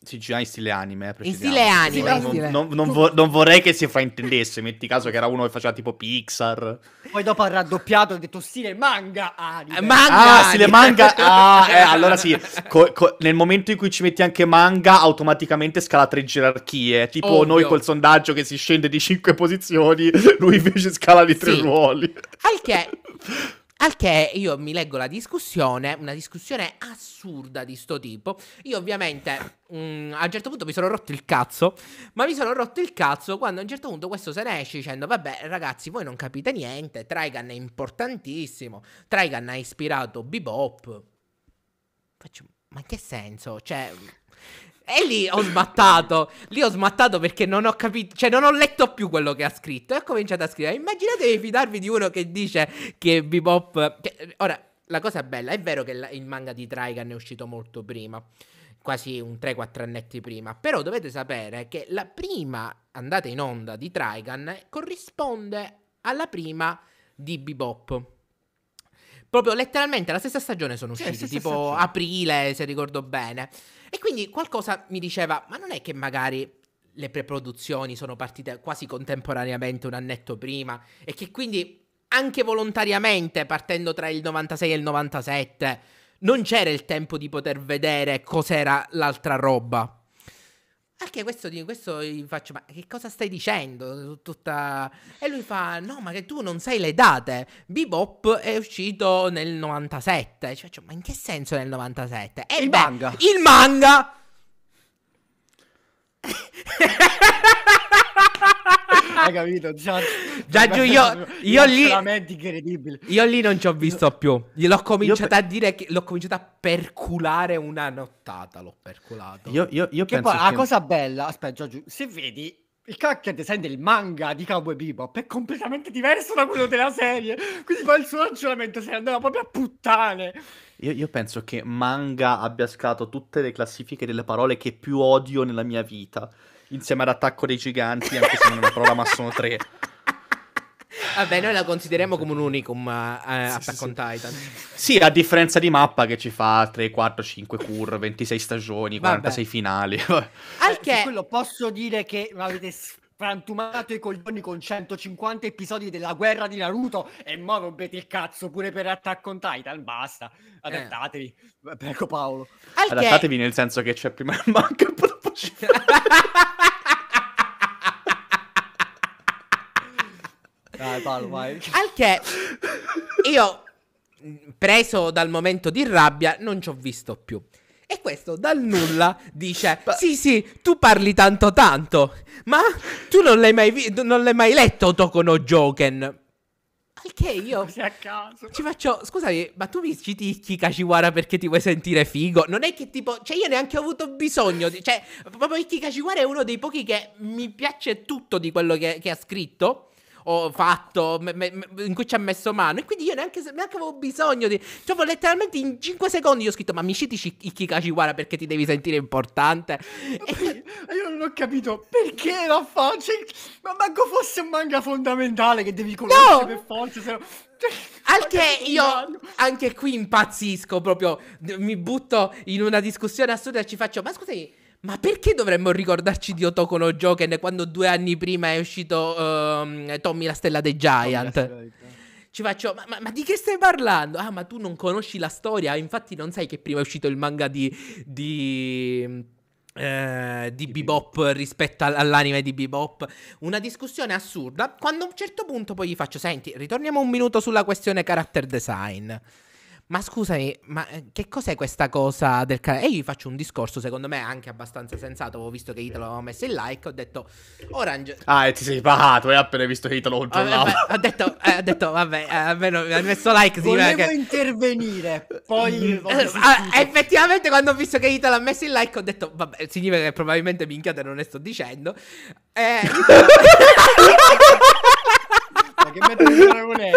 [SPEAKER 1] CGI in stile anime, eh, In stile anime. Non, non, non, vor- non, vorrei che si fraintendesse, metti caso che era uno che faceva tipo Pixar.
[SPEAKER 2] Poi dopo ha raddoppiato, ha detto stile manga anime. Eh, manga ah, anime. stile manga.
[SPEAKER 1] ah, eh, allora sì, co- co- nel momento in cui ci metti anche manga, automaticamente scala tre gerarchie. Tipo Ovvio. noi col sondaggio che si scende di cinque posizioni, lui invece scala di tre sì. ruoli.
[SPEAKER 3] Al che... Al che io mi leggo la discussione, una discussione assurda di sto tipo. Io ovviamente mh, mm, a un certo punto mi sono rotto il cazzo, ma mi sono rotto il cazzo quando a un certo punto questo se ne esce dicendo vabbè ragazzi voi non capite niente, Trigun è importantissimo, Trigun ha ispirato Bebop. Faccio, ma che senso? Cioè... E lì ho smattato. Lì ho smattato perché non ho capito. Cioè, non ho letto più quello che ha scritto. E ho cominciato a scrivere. Immaginatevi fidarvi di uno che dice che bebop. Che, ora, la cosa bella è vero che il manga di Traigan è uscito molto prima. Quasi un 3-4 annetti prima. Però dovete sapere che la prima andata in onda di Traigan corrisponde alla prima di Bebop. Proprio letteralmente la stessa stagione sono usciti, sì, tipo stagione. aprile, se ricordo bene. E quindi qualcosa mi diceva, ma non è che magari le preproduzioni sono partite quasi contemporaneamente un annetto prima e che quindi anche volontariamente partendo tra il 96 e il 97 non c'era il tempo di poter vedere cos'era l'altra roba. Anche questo, questo gli faccio, ma che cosa stai dicendo? Tutta... E lui fa, no, ma che tu non sai le date. Bebop è uscito nel 97. Cioè, cioè, ma in che senso nel 97? E il beh, manga. Il manga!
[SPEAKER 2] Hai capito? Già, giù io, io lì.
[SPEAKER 3] Io lì non ci ho visto più. L'ho cominciato io... a
[SPEAKER 2] dire che l'ho cominciato a perculare una nottata.
[SPEAKER 3] L'ho perculato. Io,
[SPEAKER 1] io, io che penso poi che... la cosa
[SPEAKER 2] bella. Aspetta, Giorgio, se vedi. Il character design del manga di Cowboy Bebop è completamente diverso da quello della serie. Quindi poi il suo ragionamento se si andava proprio a puttane.
[SPEAKER 1] Io, io, penso che manga abbia scalato tutte le classifiche delle parole che più odio nella mia vita insieme ad Attacco dei Giganti, anche se non è una parola, ma sono tre.
[SPEAKER 3] Vabbè, noi la consideriamo come un unicum eh, eh sì, Attack sì, on Titan.
[SPEAKER 1] Sì, a differenza di mappa che ci fa 3, 4, 5 cur, 26 stagioni, 46 Vabbè. finali. Al
[SPEAKER 2] che... Eh, Su quello posso dire che avete frantumato i coglioni con 150 episodi della guerra di Naruto e mo rompete il cazzo pure per Attack on Titan, basta. Eh. Adattatevi. Eh. Prego Paolo. Al Adattatevi
[SPEAKER 1] che... nel senso che c'è prima il
[SPEAKER 2] manga e poi Dai, eh, parlo, vai. Al
[SPEAKER 3] che io, preso dal momento di rabbia, non ci ho visto più. E questo dal nulla dice: Sì, sì, tu parli tanto tanto, ma tu non l'hai mai, vi- non l'hai mai letto Tokono Joken. Al che io a caso. ci faccio, scusami, ma tu mi citi Kikachiwara perché ti vuoi sentire figo? Non è che tipo, cioè io neanche ho avuto bisogno, di, cioè proprio Kikachiwara è uno dei pochi che mi piace tutto di quello che, che ha scritto ho fatto, me, me, in cui ci ha messo mano. E quindi io neanche, neanche avevo bisogno di... Cioè, letteralmente in 5 secondi io ho scritto, ma mi citi il Kikachiwara perché ti devi sentire importante.
[SPEAKER 2] E... Io non ho capito perché lo fa, cioè, ma manco fosse un manga fondamentale che devi conoscere no! per forza, se no... Cioè, anche io, anche
[SPEAKER 3] qui impazzisco proprio, mi butto in una discussione assurda e ci faccio, ma scusami, ma perché dovremmo ricordarci di Otoko no Joken quando due anni prima è uscito uh, Tommy la stella dei Giant? Ci faccio, ma, ma, ma, di che stai parlando? Ah, ma tu non conosci la storia, infatti non sai che prima è uscito il manga di... di... Eh, di bebop rispetto all'anime di bebop una discussione assurda quando a un certo punto poi gli faccio senti ritorniamo un minuto sulla questione character design ma scusami, ma eh, che cos'è questa cosa del canale? E io gli faccio un discorso, secondo me, anche abbastanza sensato. Avevo visto che Italo aveva messo il like. Ho detto, Orange.
[SPEAKER 1] Ah, e ti sei pagato. Hai appena visto che Italo controllava.
[SPEAKER 3] Ho detto, eh, ho detto vabbè, eh, almeno ha messo like. Sì, Volevo perché... intervenire. Poi. Mm. eh, ah, effettivamente, quando ho visto che Italo ha messo il like, ho detto, vabbè, significa che probabilmente minchiate non ne sto dicendo.
[SPEAKER 1] Eh. che mette il paragone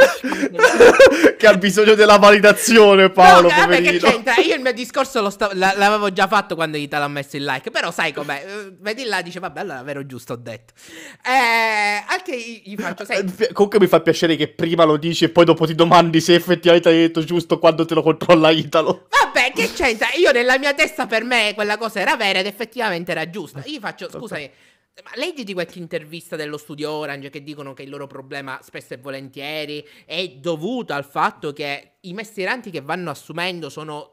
[SPEAKER 1] che ha bisogno della validazione Paolo no, che, vabbè, che
[SPEAKER 3] io il mio discorso lo sta... L- l'avevo già fatto quando Italo ha messo il like però sai com'è eh, vedi là dice vabbè allora vero giusto ho detto
[SPEAKER 1] eh, anche gli faccio senti. Eh, comunque mi fa piacere che prima lo dici e poi dopo ti domandi se effettivamente hai detto giusto quando te lo controlla Italo
[SPEAKER 3] vabbè che c'entra io nella mia testa per me quella cosa era vera ed effettivamente era giusta io gli faccio scusami okay ma leggiti qualche intervista dello studio Orange che dicono che il loro problema spesso e volentieri è dovuto al fatto che i mestieranti che vanno assumendo sono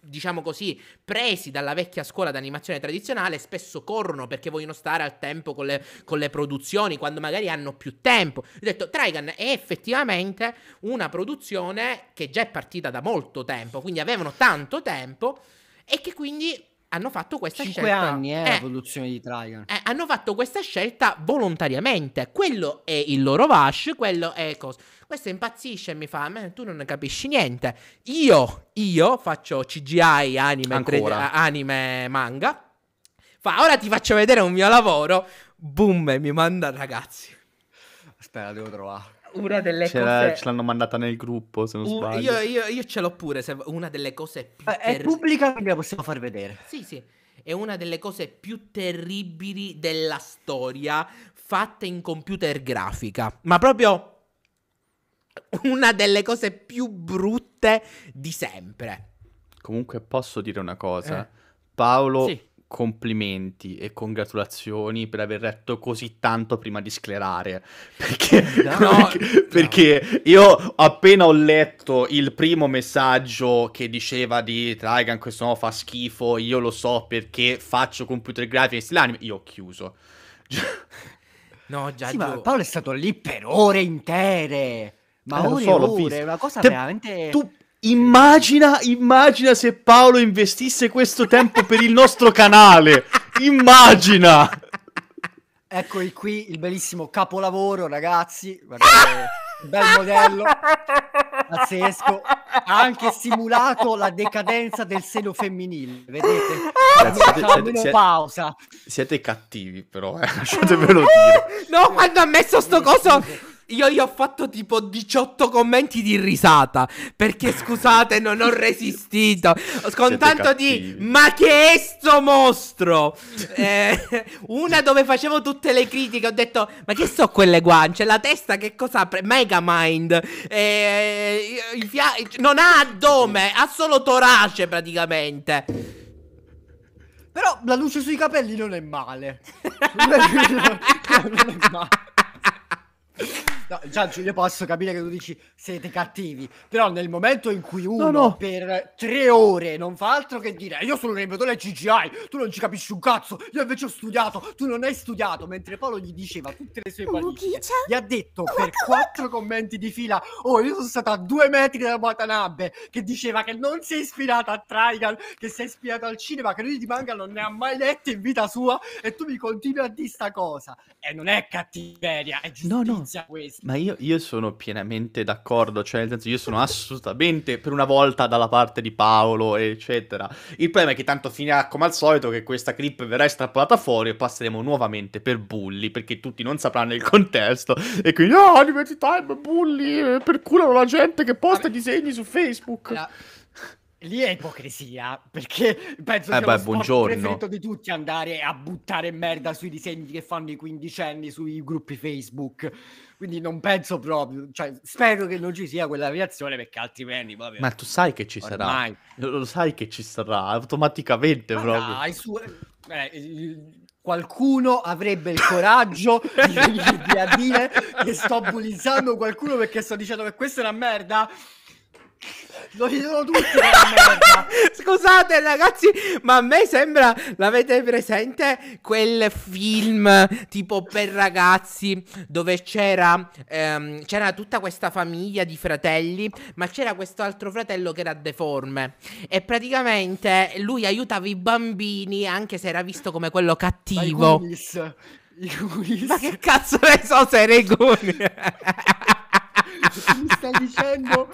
[SPEAKER 3] diciamo così, presi dalla vecchia scuola d'animazione tradizionale, spesso corrono perché vogliono stare al tempo con le, con le produzioni, quando magari hanno più tempo. Ho detto, Trigun è effettivamente una produzione che già è partita da molto tempo, quindi avevano tanto tempo e che quindi hanno fatto questa Cinque scelta. anni eh, eh,
[SPEAKER 2] l'evoluzione di Trigon. Eh,
[SPEAKER 3] hanno fatto questa scelta volontariamente. Quello è il loro Vash, quello è cosa. Questo impazzisce e mi fa: Tu non capisci niente. Io, io faccio CGI, anime, tre, eh, anime manga. Fa, ora ti faccio vedere un mio lavoro. Boom, e mi manda ragazzi.
[SPEAKER 1] Aspetta, devo trovare una delle C'era, cose... Ce l'hanno mandata nel gruppo, se non uh, sbaglio. Io,
[SPEAKER 3] io, io, ce l'ho pure, una delle cose più... Eh, ter... È
[SPEAKER 2] pubblica, quindi la possiamo far vedere.
[SPEAKER 3] Sì, sì. È una delle cose più terribili della storia fatta in computer
[SPEAKER 1] grafica.
[SPEAKER 3] Ma proprio una delle cose più brutte di sempre.
[SPEAKER 1] Comunque posso dire una cosa. Eh. Paolo sì complimenti e congratulazioni per aver retto così tanto prima di sclerare. Perché, no, perché, no. perché, io appena ho letto il primo messaggio che diceva di Trigan questo no fa schifo, io lo so perché faccio computer grafica e stile io ho chiuso. No, già sì,
[SPEAKER 2] ma Paolo è stato lì per ore intere.
[SPEAKER 1] Ma eh, ore, so, ore, una cosa Te, veramente... Tu Immagina, immagina se Paolo investisse questo tempo per il nostro canale. Immagina.
[SPEAKER 2] Eccoli qui il bellissimo capolavoro, ragazzi. Guardate, bel modello. Pazzesco. Ha anche simulato la decadenza del seno femminile. Vedete? Ragazzi, siete, siete, pausa.
[SPEAKER 1] Siete cattivi, però, eh. lasciatemelo
[SPEAKER 2] dire. No, quando ha messo sto
[SPEAKER 3] coso io gli ho fatto tipo 18 commenti di risata. Perché scusate, non ho resistito. Con tanto di Ma che è sto mostro? Eh, una dove facevo tutte le critiche. Ho detto Ma che so quelle guance? La testa che cosa apre? Mega Mind. Eh, non ha addome, ha solo torace praticamente.
[SPEAKER 2] Però la luce sui capelli non è male. non è male. Thank you. No, Giancio, io posso capire che tu dici siete cattivi, però nel momento in cui uno no, no. per tre ore non fa altro che dire io sono un del CGI, tu non ci capisci un cazzo, io invece ho studiato, tu non hai studiato, mentre Paolo gli diceva tutte le sue palizze, gli ha detto per quattro commenti di fila, oh io sono stato a due metri da Watanabe, che diceva che non si è ispirato a Trigan, che si è ispirato al cinema, che lui di manga non ne ha mai letto in vita sua, e tu mi continui a dire sta cosa. E non è cattiveria, è giustizia no, no. questa.
[SPEAKER 1] Ma io, io, sono pienamente d'accordo, cioè nel senso io sono assolutamente per una volta dalla parte di Paolo, eccetera. Il problema è che tanto finirà come al solito che questa clip verrà estrapolata fuori e passeremo nuovamente per bulli, perché tutti non sapranno il contesto e quindi oh, Liberty Time, bulli, eh, per culo la gente che posta Vabbè. disegni su Facebook.
[SPEAKER 2] Allora, lì è ipocrisia, perché penso eh che beh, buongiorno. di tutti andare a buttare merda sui disegni che fanno i quindicenni sui gruppi Facebook. Quindi non penso proprio, cioè, spero che non ci sia quella reazione perché altrimenti proprio... Ma tu
[SPEAKER 1] sai che ci ormai... sarà, lo sai che ci sarà, automaticamente Ma proprio. Dai,
[SPEAKER 2] su... eh, eh qualcuno avrebbe il coraggio di, di, di dire che sto bullizzando qualcuno perché sto dicendo che questa è una merda? Lo chiedono tutti. merda. Scusate ragazzi, ma a me sembra, l'avete
[SPEAKER 3] presente quel film tipo per ragazzi dove c'era, ehm, c'era tutta questa famiglia di fratelli, ma c'era questo altro fratello che era deforme e praticamente lui aiutava i bambini anche se era visto come quello cattivo. Ma che cazzo ne so se era i
[SPEAKER 2] mi stai dicendo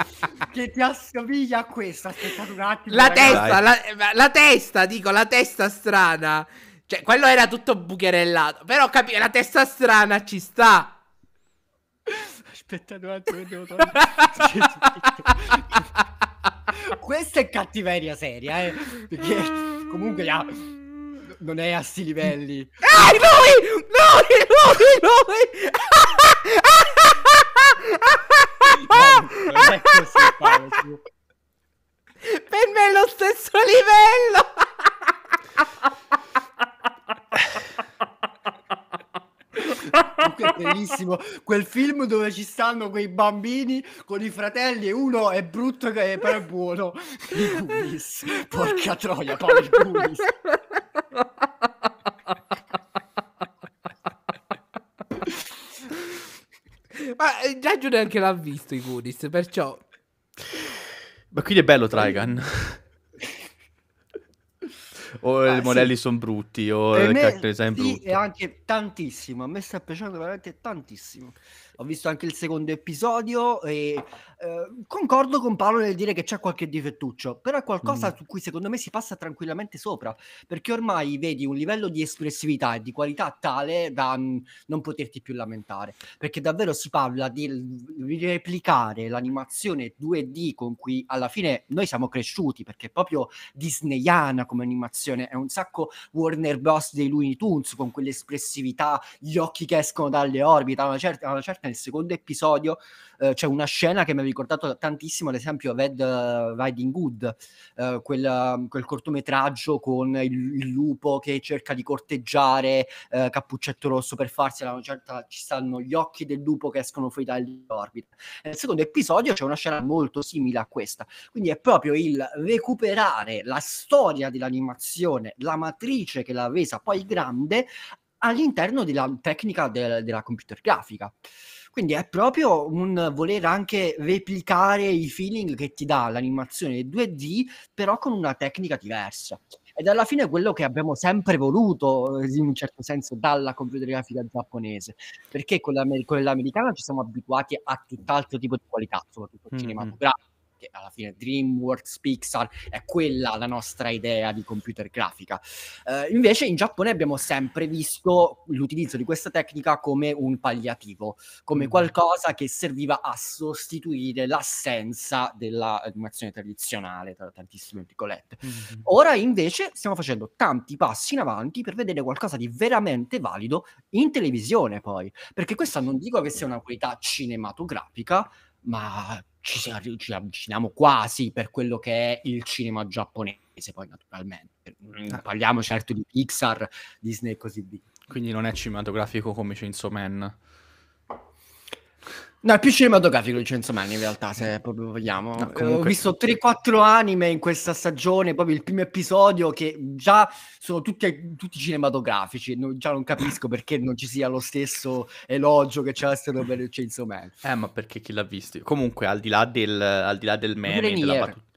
[SPEAKER 2] che ti assomiglia a questo Aspettate un attimo. La testa, la,
[SPEAKER 3] la, testa, dico, la testa strana. Cioè, quello era tutto bucherellato. Però capire, la testa strana ci sta.
[SPEAKER 1] Aspettate un attimo, devo togliere.
[SPEAKER 2] Questa è cattiveria seria, eh. Perché comunque la... non è a sti livelli. Eh, lui! Lui! Lui! Lui! non Per me è lo stesso livello. È bellissimo quel film dove ci stanno quei bambini con i fratelli e uno è brutto e però è buono. Porca troia, Paolo Pulis.
[SPEAKER 3] Ma eh, Giaggio neanche l'ha visto i Goonies, perciò...
[SPEAKER 1] Ma quindi è bello Trigan. o ah, i modelli sì. sono brutti, o per il me, character design sì, brutto.
[SPEAKER 2] E anche tantissimo, a me sta piacendo veramente tantissimo. Ho visto anche il secondo episodio e Ehm, concordo con Paolo nel dire che c'è qualche difettuccio, però è qualcosa mm. su cui secondo me si passa tranquillamente sopra, perché ormai vedi un livello di espressività e di qualità tale da mh, mm, non poterti più lamentare, perché davvero si parla di replicare l'animazione 2D con cui alla fine noi siamo cresciuti, perché è proprio disneyana come animazione, è un sacco Warner Bros. dei Looney Tunes con quell'espressività, gli occhi che escono dalle orbite, una certa, una certa nel secondo episodio eh, c'è una scena che mi ha ricordato tantissimo, ad esempio Red eh, Riding Hood, eh, quel, mm, quel, cortometraggio con il, il, lupo che cerca di corteggiare eh, Cappuccetto Rosso per farsi una certa, ci stanno gli occhi del lupo che escono fuori dall'orbita. Nel secondo episodio c'è una scena molto simile a questa, quindi è proprio il recuperare la storia dell'animazione, la matrice che l'ha resa poi grande all'interno della tecnica de- della computer grafica. Quindi è proprio un voler anche replicare i feeling che ti dà l'animazione 2D, però con una tecnica diversa. Ed alla fine è quello che abbiamo sempre voluto, eh, in un certo senso, dalla computer grafica giapponese, perché con, l'amer- con l'americana ci siamo abituati a tutt'altro tipo di qualità, soprattutto mm-hmm. cinematografica perché alla fine DreamWorks, Pixar è quella la nostra idea di computer grafica. Eh, invece in Giappone abbiamo sempre visto l'utilizzo di questa tecnica come un palliativo, come mm. qualcosa che serviva a sostituire l'assenza dell'animazione tradizionale, tra tantissime virgolette. Mm. Ora invece stiamo facendo tanti passi in avanti per vedere qualcosa di veramente valido in televisione poi, perché questa non dico che sia una qualità cinematografica, ma ci, ci avviciniamo quasi per quello che è il cinema giapponese, poi naturalmente. Mm, eh. parliamo certo di Pixar, Disney e così via. Quindi non è cinematografico come Chainsaw Man. No, è più cinematografico di Censo Mani in realtà, se mm. proprio vogliamo. No, comunque... Ho visto 3-4 anime in questa stagione, proprio il primo episodio, che già sono tutti, tutti cinematografici. Non, già non capisco perché non ci sia lo stesso elogio che c'è stato per Censo Man.
[SPEAKER 1] Eh, ma perché chi l'ha visto? Comunque, al di là del, al di là del meme, della battuta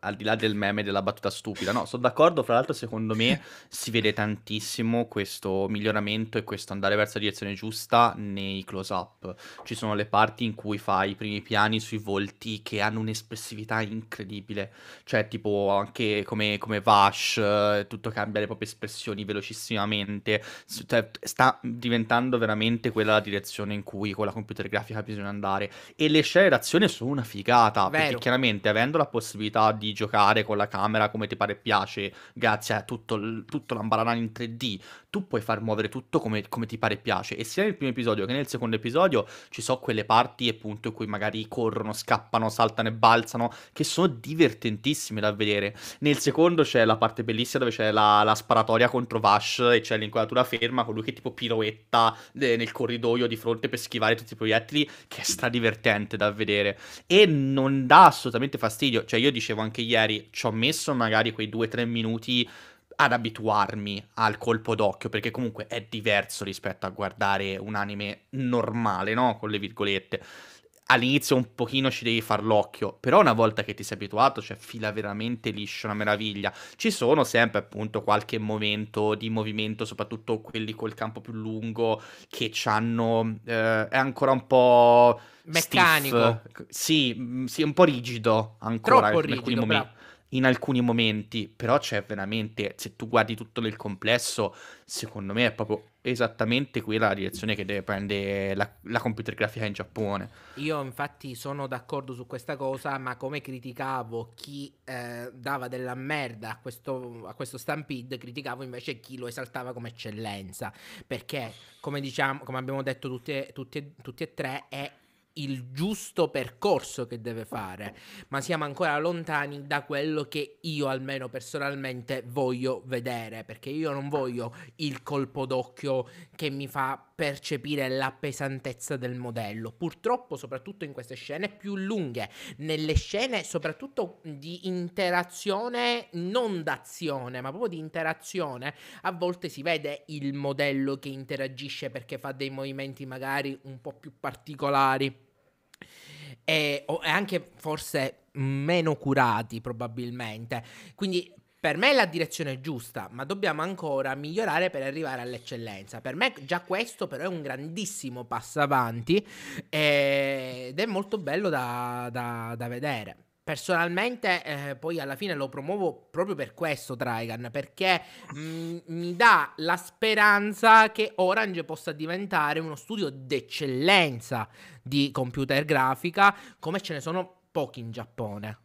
[SPEAKER 1] al di là del meme della battuta stupida, no, sono d'accordo, fra l'altro secondo me si vede tantissimo questo miglioramento e questo andare verso la direzione giusta nei close-up. Ci sono le parti in cui fai i primi piani sui volti che hanno un'espressività incredibile, cioè tipo anche come, come Vash, eh, tutto cambia le proprie espressioni velocissimamente, cioè, sta diventando veramente quella la direzione in cui con la computer grafica bisogna andare. E le scene d'azione sono una figata, Vero. perché chiaramente avendo la possibilità di giocare con la camera come ti pare e piace, grazie a tutto, l- tutto l'ambaranano in 3D. Tu puoi far muovere tutto come, come, ti pare e piace. E sia nel primo episodio che nel secondo episodio ci sono quelle parti appunto in cui magari corrono, scappano, saltano e balzano, che sono divertentissime da vedere. Nel secondo c'è la parte bellissima dove c'è la, la sparatoria contro Vash e c'è l'inquadratura ferma con lui che tipo piroetta eh, nel corridoio di fronte per schivare tutti i proiettili, che è stra divertente da vedere. E non dà assolutamente fastidio. Cioè io dicevo anche ieri, ci ho messo magari quei 2-3 minuti ad abituarmi al colpo d'occhio, perché comunque è diverso rispetto a guardare un anime normale, no? Con le virgolette all'inizio un pochino ci devi far l'occhio, però una volta che ti sei abituato, cioè fila veramente liscio, una meraviglia. Ci sono sempre appunto qualche momento di movimento, soprattutto quelli col campo più lungo, che ci hanno... Eh, è ancora un po'... Meccanico. Stiff. Sì, mm, sì, un po' rigido ancora Troppo in rigido, alcuni momenti. in alcuni momenti, però c'è veramente, se tu guardi tutto nel complesso, secondo me è proprio esattamente quella la direzione che deve prendere la, la, computer grafica in Giappone.
[SPEAKER 3] Io infatti sono d'accordo su questa cosa, ma come criticavo chi eh, dava della merda a questo, a questo Stampede, criticavo invece chi lo esaltava come eccellenza, perché come, diciamo, come abbiamo detto tutti e, tutti e tre è il giusto percorso che deve fare, ma siamo ancora lontani da quello che io almeno personalmente voglio vedere, perché io non voglio il colpo d'occhio che mi fa percepire la pesantezza del modello. Purtroppo, soprattutto in queste scene più lunghe, nelle scene soprattutto di interazione, non d'azione, ma proprio di interazione, a volte si vede il modello che interagisce perché fa dei movimenti magari un po' più particolari e, o, e anche forse meno curati probabilmente. Quindi per me la direzione è giusta, ma dobbiamo ancora migliorare per arrivare all'eccellenza. Per me già questo però è un grandissimo passo avanti eh, ed è molto bello da, da, da vedere. Personalmente eh, poi alla fine lo promuovo proprio per questo Trigun, perché mh, mm, mi dà la speranza che Orange possa diventare uno studio d'eccellenza di computer grafica, come ce ne sono pochi in Giappone.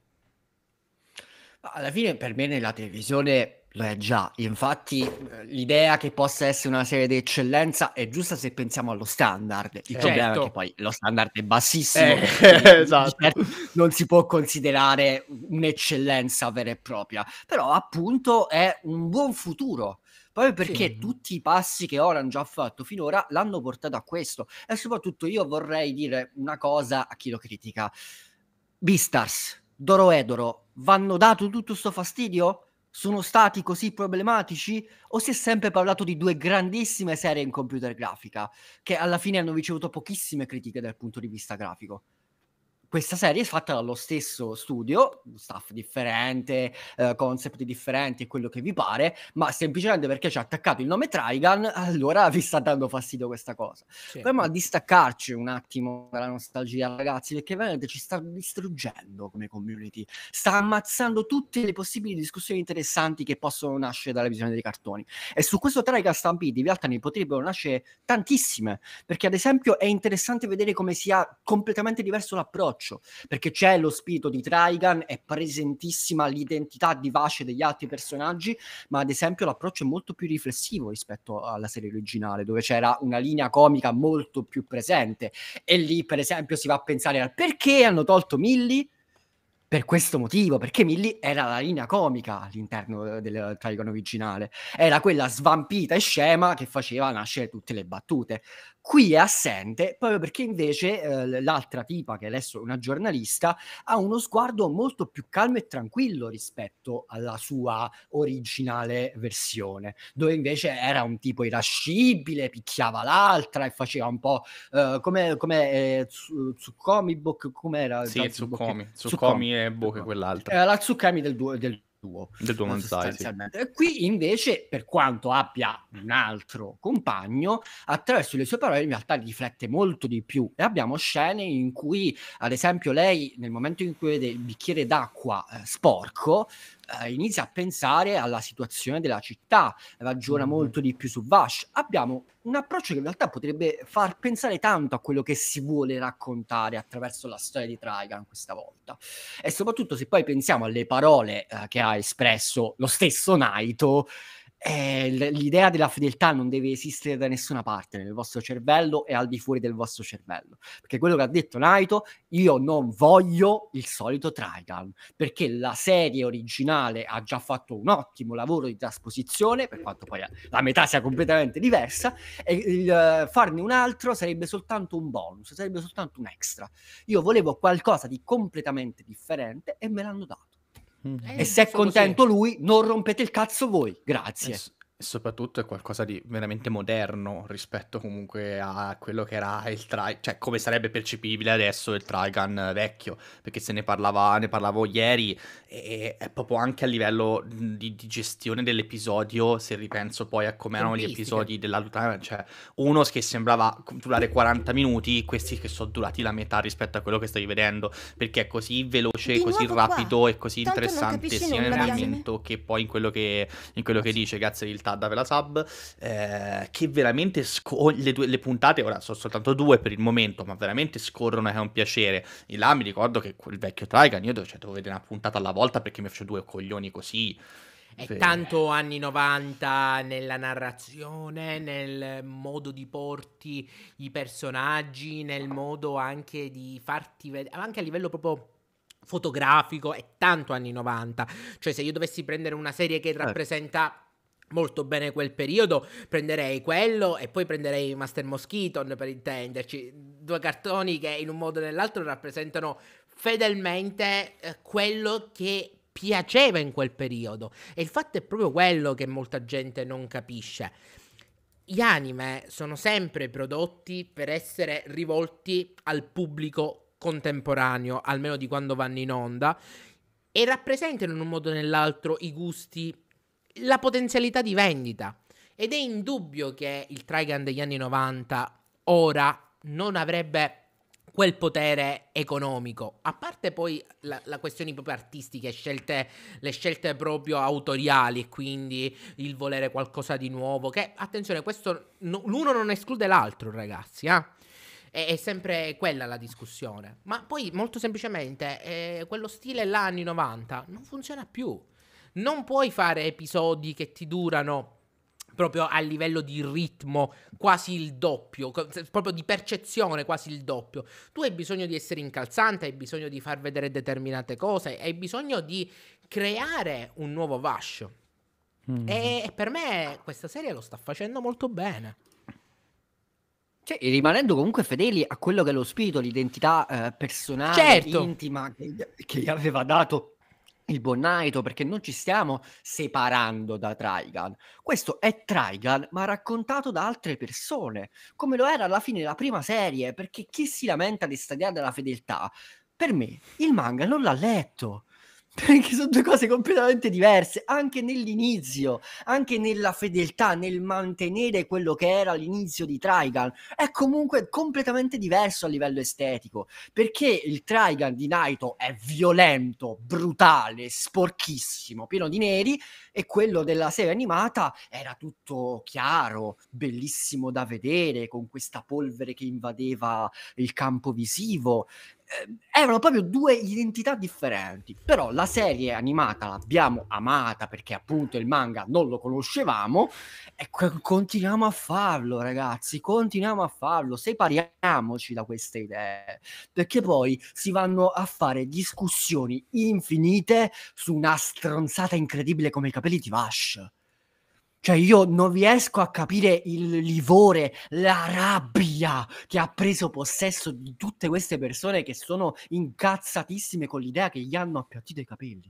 [SPEAKER 2] Alla fine per me nella televisione Beh, già, infatti eh, l'idea che possa essere una serie di eccellenza è giusta se pensiamo allo standard. Il certo. problema è certo. che poi lo standard è bassissimo, eh, esatto. certo non si può considerare un'eccellenza vera e propria, però appunto è un buon futuro. Proprio perché sì. tutti i passi che Orange ha fatto finora l'hanno portato a questo. E soprattutto io vorrei dire una cosa a chi lo critica. Beastars, Doro Edoro, vanno dato tutto questo fastidio? sono stati così problematici o si è sempre parlato di due grandissime serie in computer grafica che alla fine hanno ricevuto pochissime critiche dal punto di vista grafico? questa serie è fatta dallo stesso studio, staff differente, eh, concept differenti e quello che vi pare, ma semplicemente perché ci ha attaccato il nome Trigun, allora vi sta dando fastidio questa cosa. Certo. Proviamo a distaccarci un attimo dalla nostalgia, ragazzi, perché veramente ci sta distruggendo come community, sta ammazzando tutte le possibili discussioni interessanti che possono nascere dalla visione dei cartoni. E su questo Trigun Stampede in realtà ne potrebbero nascere tantissime, perché ad esempio è interessante vedere come sia completamente diverso l'approccio approccio, perché c'è lo spirito di Traigan è presentissima l'identità di Vace degli altri personaggi, ma ad esempio l'approccio è molto più riflessivo rispetto alla serie originale, dove c'era una linea comica molto più presente. E lì, per esempio, si va a pensare al perché hanno tolto Millie per questo motivo, perché Millie era la linea comica all'interno eh, del Trigon originale, era quella svampita e scema che faceva nascere tutte le battute. Qui è assente proprio perché invece eh, l'altra tipa, che adesso è una giornalista, ha uno sguardo molto più calmo e tranquillo rispetto alla sua originale versione, dove invece era un tipo irascibile, picchiava l'altra e faceva un po' eh, come, come eh, Tsukomi, come era? Sì, Tsukomi, Tsukomi
[SPEAKER 1] e Bok quell'altra. Era la
[SPEAKER 2] Tsukomi del, du- del
[SPEAKER 1] tuo, del tuo mansai. Sì.
[SPEAKER 2] Qui invece, per quanto abbia un altro compagno, attraverso le sue parole in realtà riflette molto di più. E abbiamo scene in cui, ad esempio, lei nel momento in cui vede il bicchiere d'acqua eh, sporco, eh, inizia a pensare alla situazione della città, ragiona mm. molto di più su Vash. Abbiamo un approccio che in realtà potrebbe far pensare tanto a quello che si vuole raccontare attraverso la storia di Trigan questa volta. E soprattutto se poi pensiamo alle parole eh, che ha espresso lo stesso Naito, eh, l'idea della fedeltà non deve esistere da nessuna parte nel vostro cervello e al di fuori del vostro cervello. Perché quello che ha detto Naito, io non voglio il solito Trigun, perché la serie originale ha già fatto un ottimo lavoro di trasposizione, per quanto poi la metà sia completamente diversa, e il, uh, farne un altro sarebbe soltanto un bonus, sarebbe soltanto un extra. Io volevo qualcosa di completamente differente e me l'hanno dato. Mm. E, e se è contento così. lui, non rompete il cazzo voi. Grazie. Es- e
[SPEAKER 1] soprattutto è qualcosa di veramente moderno rispetto comunque a quello che era il Trigun, cioè come sarebbe percepibile adesso il Trigun vecchio, perché se ne, parlava, ne parlavo ieri e è proprio anche a livello di, di, gestione dell'episodio, se ripenso poi a come erano gli episodi della Trigun, cioè uno che sembrava durare 40 minuti, questi che sono durati la metà rispetto a quello che stavi vedendo, perché è così veloce, di così rapido qua. e così Tanto interessante sia nel movimento che poi in quello che, in quello che dice, grazie il realtà dava la sub, eh, che veramente sco- oh, le, due, le, puntate, ora sono soltanto due per il momento, ma veramente scorrono e eh, è un piacere. E là mi ricordo che quel vecchio Trigan io cioè, dovevo vedere una puntata alla volta perché mi faccio due coglioni così. È per... Cioè,
[SPEAKER 3] tanto anni 90 nella narrazione, nel modo di porti i personaggi, nel modo anche di farti vedere, anche a livello proprio fotografico, è tanto anni 90. Cioè se io dovessi prendere una serie che eh. rappresenta molto bene quel periodo, prenderei quello e poi prenderei Master Moschiton per intenderci, due cartoni che in un modo o nell'altro rappresentano fedelmente eh, quello che piaceva in quel periodo e il fatto è proprio quello che molta gente non capisce. Gli anime sono sempre prodotti per essere rivolti al pubblico contemporaneo, almeno di quando vanno in onda, e rappresentano in un modo o nell'altro i gusti la potenzialità di vendita. Ed è indubbio che il Trigun degli anni 90 ora non avrebbe quel potere economico, a parte poi la, la questione proprio artistica, scelte, le scelte proprio autoriali e quindi il volere qualcosa di nuovo, che attenzione, questo no, l'uno non esclude l'altro ragazzi, eh? è, è, sempre quella la discussione, ma poi molto semplicemente eh, quello stile là anni 90 non funziona più, non puoi fare episodi che ti durano proprio a livello di ritmo quasi il doppio, proprio di percezione quasi il doppio. Tu hai bisogno di essere incalzante, hai bisogno di far vedere determinate cose, hai bisogno di creare un nuovo Vash. Mm. Mm-hmm. E per me questa serie lo sta facendo molto bene.
[SPEAKER 2] Cioè, rimanendo comunque fedeli a quello che è lo spirito, l'identità eh, personale, certo. intima che gli aveva dato il buon Naito, perché non ci stiamo separando da Trigun. Questo è Trigun, ma raccontato da altre persone, come lo era alla fine della prima serie, perché chi si lamenta di sta della fedeltà, per me il manga non l'ha letto perché sono due cose completamente diverse, anche nell'inizio, anche nella fedeltà, nel mantenere quello che era l'inizio di Trigun, è comunque completamente diverso a livello estetico, perché il Trigun di Naito è violento, brutale, sporchissimo, pieno di neri, e quello della serie animata era tutto chiaro, bellissimo da vedere, con questa polvere che invadeva il campo visivo, eh, erano proprio due identità differenti. Però la serie animata l'abbiamo amata perché appunto il manga non lo conoscevamo e continuiamo a farlo, ragazzi, continuiamo a farlo, separiamoci da queste idee, perché poi si vanno a fare discussioni infinite su una stronzata incredibile come i capelli di Vash. Cioè io non riesco a capire il livore, la rabbia che ha preso possesso di tutte queste persone che sono incazzatissime con l'idea che gli hanno appiattito i capelli.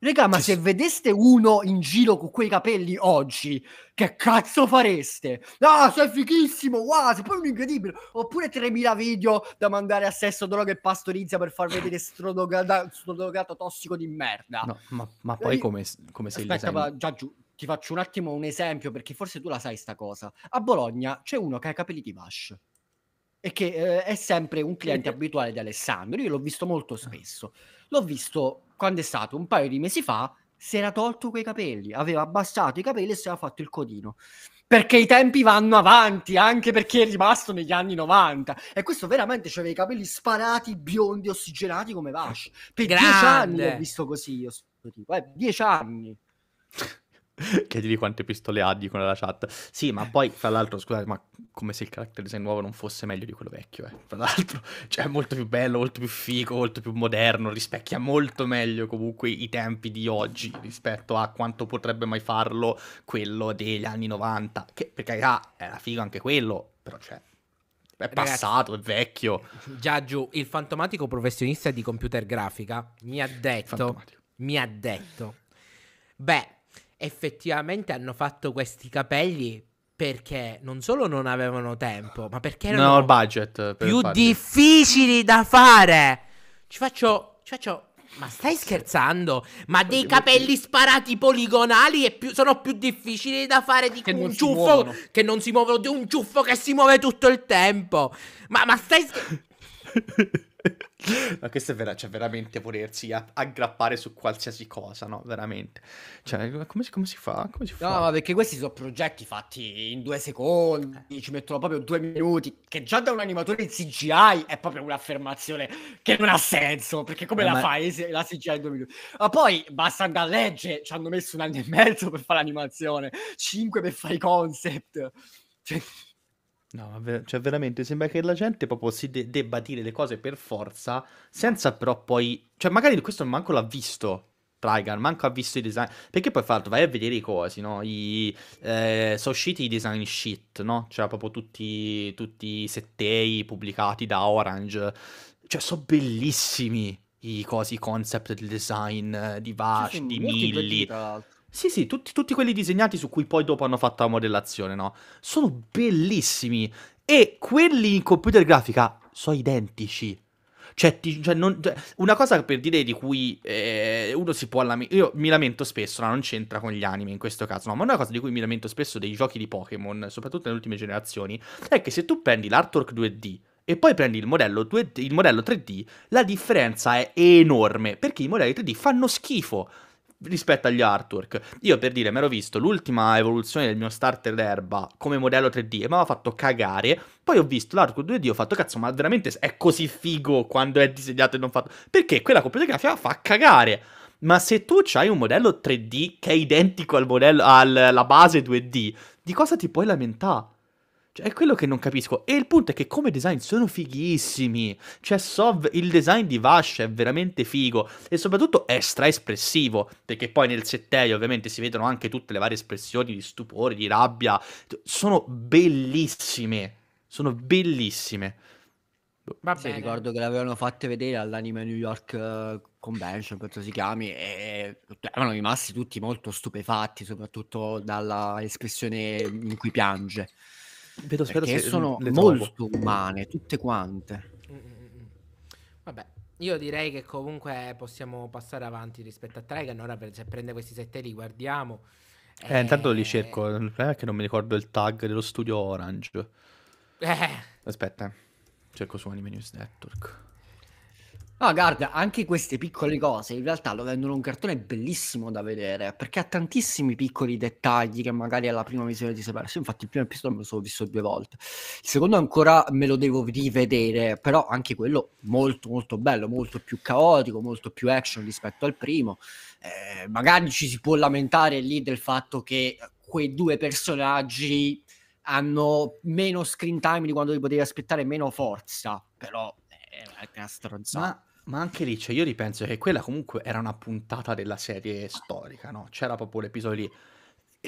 [SPEAKER 2] Raga, ma se vedeste uno in giro con quei capelli oggi, che cazzo fareste? Ah, sei fighissimo, wow, sei proprio incredibile. Oppure 3000 video da mandare a Sesso Droga e Pastorizia per far vedere strodogato tossico di merda. No,
[SPEAKER 1] ma, ma poi come, come se Aspetta, il design... ma
[SPEAKER 2] già giù, ti faccio un attimo un esempio perché forse tu la sai sta cosa. A Bologna c'è uno che ha i capelli di Vash e che eh, è sempre un cliente abituale di Alessandro. Io l'ho visto molto ah. spesso. L'ho visto quando è stato un paio di mesi fa, si era tolto quei capelli, aveva abbassato i capelli e si era fatto il codino. Perché i tempi vanno avanti, anche perché è rimasto negli anni 90. E questo veramente cioè, aveva i capelli sparati, biondi, ossigenati come Vash. Per Grande. dieci anni l'ho visto così, io sto tipo, eh, dieci anni.
[SPEAKER 1] Chiedili quante pistole ha, dicono nella chat. Sì, ma poi, fra l'altro, scusate, ma come se il character design nuovo non fosse meglio di quello vecchio, eh. Fra l'altro, cioè, è molto più bello, molto più figo, molto più moderno, rispecchia molto meglio comunque i tempi di oggi rispetto a quanto potrebbe mai farlo quello degli anni 90. Che, per carità, era figo anche quello, però cioè... È passato, Ragazzi, è vecchio.
[SPEAKER 3] Giaggiu, il fantomatico professionista di computer grafica mi ha detto... Mi ha detto... Beh, effettivamente hanno fatto questi capelli perché non solo non avevano tempo, ma perché erano no, il
[SPEAKER 1] budget più farli.
[SPEAKER 3] difficili da fare. Ci faccio, ci faccio ma stai scherzando? Ma dei capelli sparati poligonali più, sono più difficili da fare di un ciuffo che non si muovono, di un ciuffo che si muove tutto il tempo. Ma, ma stai
[SPEAKER 2] scherzando?
[SPEAKER 1] Ma questo è vera, cioè, veramente volersi a- aggrappare su qualsiasi cosa, no? Veramente.
[SPEAKER 2] Cioè, come si, come si fa? Come si No, fa? ma perché questi sono progetti fatti in due secondi, ci mettono proprio due minuti, che già da un animatore in CGI è proprio un'affermazione che non ha senso, perché come Eh, la ma- fai la CGI in due minuti? Ma poi basta andare a legge, ci hanno messo un anno e mezzo per fare l'animazione, cinque per fare i concept. Cioè,
[SPEAKER 1] No, cioè veramente sembra che la gente proprio si de- debba dire le cose per forza, senza però poi... Cioè magari questo manco l'ha visto, Trigun, manco ha visto i design. Perché poi, fra vai a vedere i cosi, no? I, eh, sono usciti i design sheet, no? Cioè, proprio tutti, tutti i settei pubblicati da Orange. Cioè, sono bellissimi i cosi, i concept del design eh, di Vash, di Milli. Sì, sì, tutti, tutti quelli disegnati su cui poi dopo hanno fatto la modellazione, no? Sono bellissimi. E quelli in computer grafica sono identici. Cioè, ti- cioè, non- cioè, una cosa per dire di cui eh, uno si può lamentare. Io mi lamento spesso, no, non c'entra con gli anime in questo caso, no, ma una cosa di cui mi lamento spesso dei giochi di Pokémon, soprattutto nelle ultime generazioni, è che se tu prendi l'artwork 2D e poi prendi il modello, 2D, il modello 3D, la differenza è enorme perché i modelli 3D fanno schifo rispetto agli artwork. Io per dire, mi ero visto l'ultima evoluzione del mio starter d'erba come modello 3D e mi aveva fatto cagare. Poi ho visto l'artwork 2D e ho fatto cazzo, ma veramente è così figo quando è disegnato e non fatto. Perché quella computer grafica fa cagare. Ma se tu hai un modello 3D che è identico al modello, alla base 2D, di cosa ti puoi lamentare? Cioè, è quello che non capisco. E il punto è che come design sono fighissimi. Cioè, Sov, il design di Vash è veramente figo. E soprattutto è stra-espressivo. Perché poi nel setteio, ovviamente, si vedono anche tutte le varie espressioni di stupore, di rabbia. Sono bellissime. Sono bellissime.
[SPEAKER 2] Boh. Va bene. Sì, ricordo che l'avevano fatte vedere all'anime New York eh, Convention, penso si chiami, e erano rimasti tutti molto stupefatti, soprattutto dalla espressione in cui piange. Vedo spero perché se sono le molto umane, tutte quante.
[SPEAKER 3] Mm-mm. Vabbè, io direi che comunque possiamo passare avanti rispetto a Trigun. Ora se prende questi sette li guardiamo. Eh, e... intanto
[SPEAKER 1] li eh, cerco. Il problema è che non mi ricordo il tag dello studio Orange. Eh. Aspetta, cerco su Anime News Network.
[SPEAKER 2] No, guarda, anche queste piccole cose in realtà lo rendono un cartone bellissimo da vedere, perché ha tantissimi piccoli dettagli che magari alla prima visione ti sei perso. Infatti il primo episodio me lo sono visto due volte, il secondo ancora me lo devo rivedere, però anche quello molto molto bello, molto più caotico, molto più action rispetto al primo. Eh, magari ci si può lamentare lì del fatto che quei due personaggi hanno meno screen time di quando li potevi aspettare, meno forza, però è una stronzata. Ma... Ma anche lì, cioè, io ripenso che quella comunque era una
[SPEAKER 1] puntata della serie storica, no? C'era proprio l'episodio lì.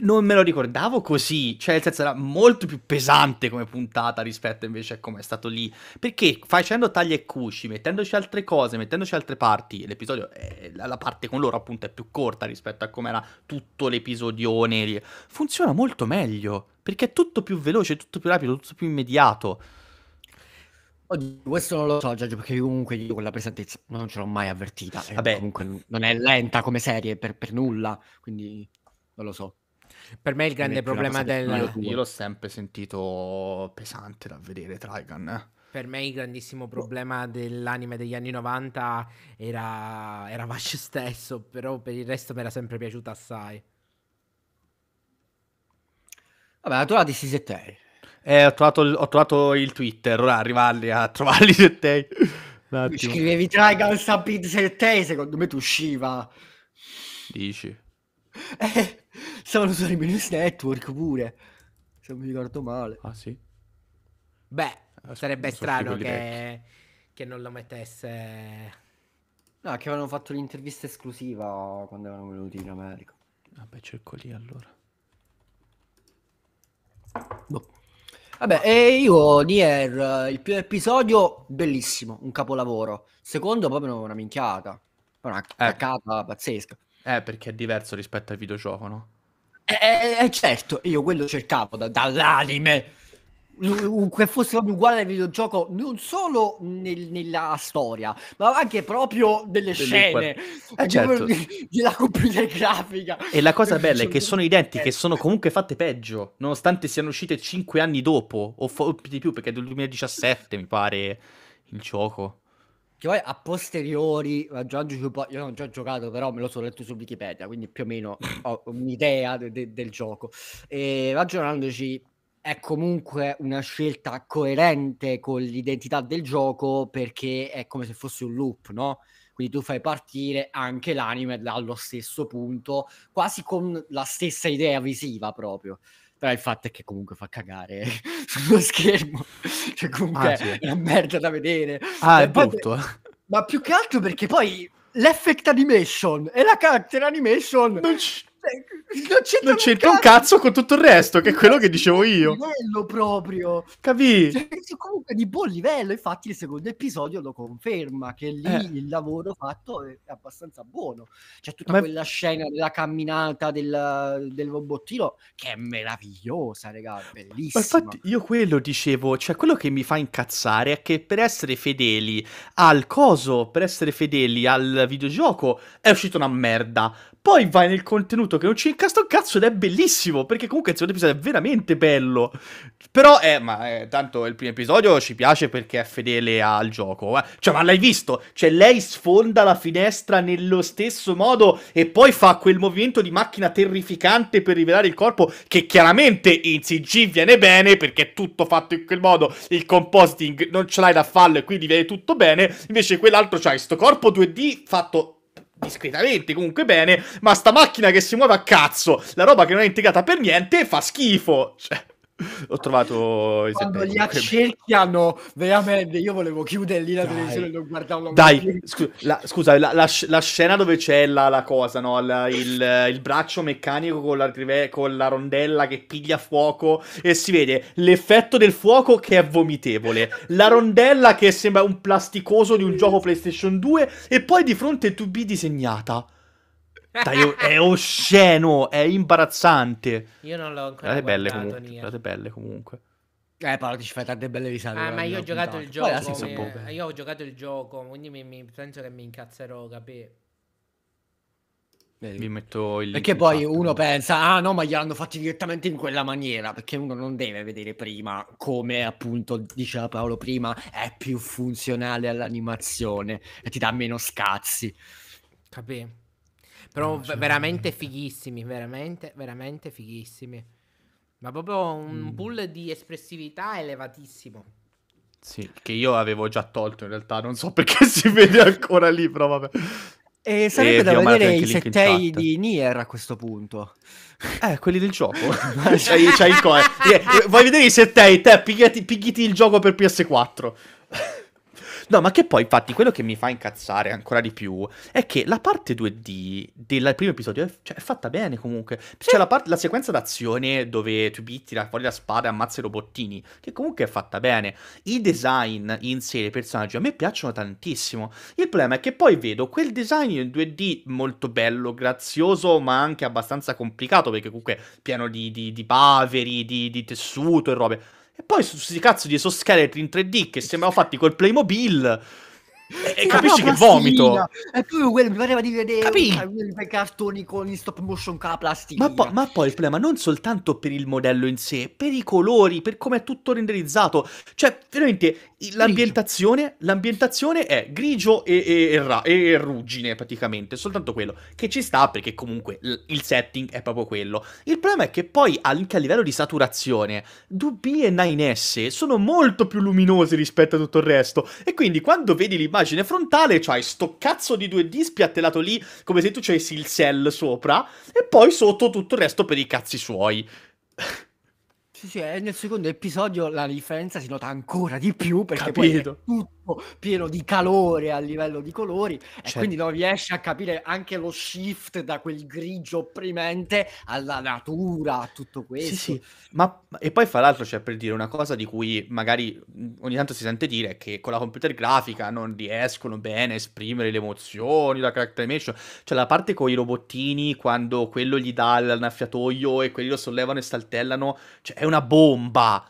[SPEAKER 1] Non me lo ricordavo così, cioè, nel senso, era molto più pesante come puntata rispetto invece a come è stato lì. Perché facendo tagli e cusci, mettendoci altre cose, mettendoci altre parti, l'episodio, è, eh, la parte con loro appunto è più corta rispetto a come era tutto l'episodione lì. Funziona molto
[SPEAKER 2] meglio, perché è tutto più veloce, tutto più rapido, tutto più immediato Oddio, questo non lo so, Giorgio, perché comunque io quella pesantezza non ce l'ho mai avvertita. Eh. Vabbè. Comunque non è lenta come serie per, per nulla, quindi non lo so. Per me il grande problema del... Io, io l'ho
[SPEAKER 1] sempre sentito pesante da vedere Trigun. Eh. Per me il
[SPEAKER 3] grandissimo problema dell'anime degli anni 90 era, era Vash stesso, però per il resto mi era sempre piaciuta assai.
[SPEAKER 1] Vabbè, tu la dissi 7 eh, ho trovato, il, ho trovato il Twitter, ora arrivarli a trovarli se te. Scrivevi
[SPEAKER 2] Trigun Stampede 7, secondo me tu usciva. Dici? Eh, stavano su News Network pure, se non mi ricordo male. Ah sì?
[SPEAKER 3] Beh, Aspetta, ah, sarebbe strano che, che non lo mettesse...
[SPEAKER 2] No, che avevano fatto l'intervista esclusiva quando erano venuti in America. Vabbè, cerco lì allora. Boh. Vabbè, e io Nier, il primo episodio, bellissimo, un capolavoro. Secondo proprio una minchiata. Una eh. cacata pazzesca. Eh, perché è diverso rispetto al videogioco, no? Eh, eh, eh certo, io quello cercavo da, dall'anime che fosse proprio uguale al videogioco non solo nel, nella storia ma anche proprio delle, scene qual... eh, certo. della computer grafica e la cosa bella è che
[SPEAKER 1] sono identiche sono comunque fatte peggio nonostante siano uscite 5 anni dopo o, fo- di più perché è del 2017 mi pare il gioco
[SPEAKER 2] che poi a posteriori raggiungi po', io non ho già giocato però me lo sono letto su Wikipedia quindi più o meno ho un'idea de- de- del gioco e ragionandoci è comunque una scelta coerente con l'identità del gioco perché è come se fosse un loop, no? Quindi tu fai partire anche l'anime dallo stesso punto, quasi con la stessa idea visiva proprio. Però il fatto è che comunque fa cagare sullo schermo. Cioè comunque ah, sì. è merda da vedere. Ah, è brutto. Ma più che altro perché poi l'effect animation e la character animation... Cioè, non c'entra, non c'entra un, cazzo. cazzo.
[SPEAKER 1] con tutto il resto, che è quello che dicevo io.
[SPEAKER 2] Livello proprio. Capì? Cioè, comunque di buon livello, infatti il secondo episodio lo conferma, che lì eh. il lavoro fatto è abbastanza buono. C'è tutta Ma... quella scena della camminata del, del robottino che è meravigliosa, raga, bellissima.
[SPEAKER 1] Ma infatti io quello dicevo, cioè quello che mi fa incazzare è che per essere fedeli al coso, per essere fedeli al videogioco, è uscito una merda. Poi vai nel contenuto che non ci incasta un cazzo ed è bellissimo, perché comunque il secondo episodio è veramente bello. Però, eh, ma eh, tanto il primo episodio ci piace perché è fedele al gioco. Eh. Cioè, ma l'hai visto? Cioè, lei sfonda la finestra nello stesso modo e poi fa quel movimento di macchina terrificante per rivelare il corpo che chiaramente in CG viene bene perché è tutto fatto in quel modo, il compositing non ce l'hai da fallo e quindi viene tutto bene, invece quell'altro c'ha questo corpo 2D fatto discretamente comunque bene, ma sta macchina che si muove a cazzo, la roba che non è integrata per niente, fa schifo. Cioè... Ho trovato i Quando li
[SPEAKER 2] accerchiano, veramente, io volevo chiudere lì la Dai. televisione e non guardavo Dai,
[SPEAKER 1] scu- la, scusa, la, la, la, scena dove c'è la, la cosa, no? il, il, braccio meccanico con la, con la rondella che piglia fuoco e si vede l'effetto del fuoco che è vomitevole, la rondella che sembra un plasticoso di un gioco PlayStation 2 e poi di fronte 2B disegnata. Dai, oh, è osceno, è imbarazzante. Io non l'ho ancora guardate belle guardato, comunque, guardate
[SPEAKER 2] belle comunque. Eh, Paolo, ci fai tante belle risate. Ah, ma io ho giocato il gioco.
[SPEAKER 3] mi... Io ho giocato il gioco, quindi mi, mi... penso che mi incazzerò, capì?
[SPEAKER 2] Vi metto il Perché poi fatto. uno pensa, ah no, ma gliel'hanno fatto direttamente in quella maniera. Perché uno non deve vedere prima come, appunto, diceva Paolo prima, è più funzionale all'animazione e ti dà meno scazzi.
[SPEAKER 3] Capì? Però no, cioè, veramente fighissimi, veramente, veramente fighissimi. Ma proprio un mm. pool di espressività elevatissimo.
[SPEAKER 1] Sì, che io avevo già tolto in realtà, non so perché si vede ancora lì, però vabbè. E eh, sarebbe e eh, da vedere i settei
[SPEAKER 2] di Nier a questo punto. Eh, quelli del gioco. c'hai, c'hai
[SPEAKER 1] il co- eh. Vuoi vedere i settei? Te, pigliati, pigliti il gioco per PS4. No, ma che poi, infatti, quello che mi fa incazzare ancora di più è che la parte 2D del primo episodio è, cioè, è fatta bene comunque. C'è cioè, la, part- la sequenza d'azione dove tu tira fuori la spada e ammazza i robottini, che comunque è fatta bene. I design in sé i personaggi a me piacciono tantissimo. Il problema è che poi vedo quel design in 2D molto bello, grazioso, ma anche abbastanza complicato perché comunque pieno di, di, di baveri, di, di tessuto e robe e poi su questi cazzo di esoscheletri in 3D che sembrano fatti col Playmobil e sì, capisci che vomito.
[SPEAKER 2] È poi quello mi pareva di vedere i cartoni con in stop motion con la plastica. Ma,
[SPEAKER 1] po- ma, poi il problema non soltanto per il modello in sé, per i colori, per come è tutto renderizzato. Cioè, veramente l'ambientazione, l'ambientazione è grigio e, e, e, ra- e, ruggine, praticamente. Soltanto quello che ci sta, perché comunque l- il setting è proprio quello. Il problema è che poi anche a livello di saturazione, 2B e 9S sono molto più luminosi rispetto a tutto il resto. E quindi quando vedi l'immagine immagine frontale, c'hai sto cazzo di 2D spiattellato lì come se tu c'essi il cell sopra e poi sotto tutto il resto per i cazzi suoi.
[SPEAKER 2] Sì, sì, nel secondo episodio la differenza si nota ancora di più perché Capito. poi è tutto pieno di calore a livello di colori certo. e quindi non riesce a capire anche lo shift da quel grigio opprimente alla natura, a tutto questo. Sì, sì.
[SPEAKER 1] Ma, e poi fra l'altro c'è cioè, per dire una cosa di cui magari mhmm, ogni tanto si sente dire che con la computer grafica non riescono bene a esprimere le emozioni, la character animation, cioè la parte con i robottini quando quello gli dà l'annaffiatoio e quelli lo sollevano e saltellano, cioè è una bomba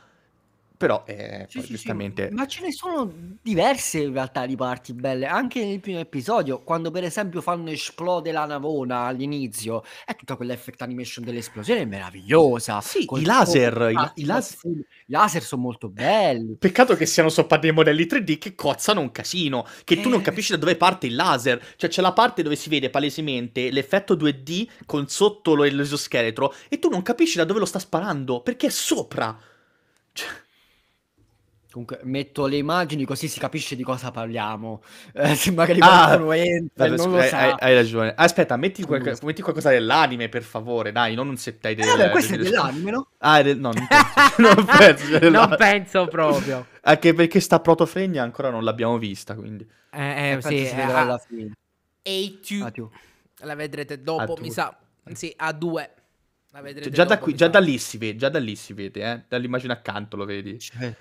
[SPEAKER 1] però eh, sì, sì, giustamente... Sì.
[SPEAKER 2] Ma ce ne sono diverse in realtà di parti belle, anche nel primo episodio, quando per esempio fanno esplode la navona all'inizio, è tutta quell'effect animation dell'esplosione è meravigliosa. Sì, i laser, i, i laser... I laser sono molto belli. Peccato che siano sopra dei modelli 3D che
[SPEAKER 1] cozzano un casino, che eh. tu non eh. capisci da dove parte il laser. Cioè c'è la parte dove si vede palesemente l'effetto 2D con sotto l'esoscheletro e tu non capisci da dove lo sta sparando, perché è
[SPEAKER 2] sopra. Cioè... Comunque metto le immagini così si capisce di cosa parliamo. Eh, se magari ah, qualcuno entra, vabbè, non lo hai, sa.
[SPEAKER 1] Hai, ragione. Aspetta, metti, qualche, metti, qualcosa dell'anime, per favore. Dai, non un set idea. Eh, questo del... è dell'anime, no? Ah, del... no, non penso. non, penso non penso proprio. Anche perché sta protofregna ancora non l'abbiamo vista, quindi.
[SPEAKER 3] Eh, eh, eh sì, eh, ah. alla fine. E ah, tu. La vedrete dopo, A ah, mi sa. Sì, a due. Cioè, già, dopo, da qui, già, da
[SPEAKER 1] lì si vede, già da lì si vede, eh? dall'immagine accanto lo vedi. Cioè,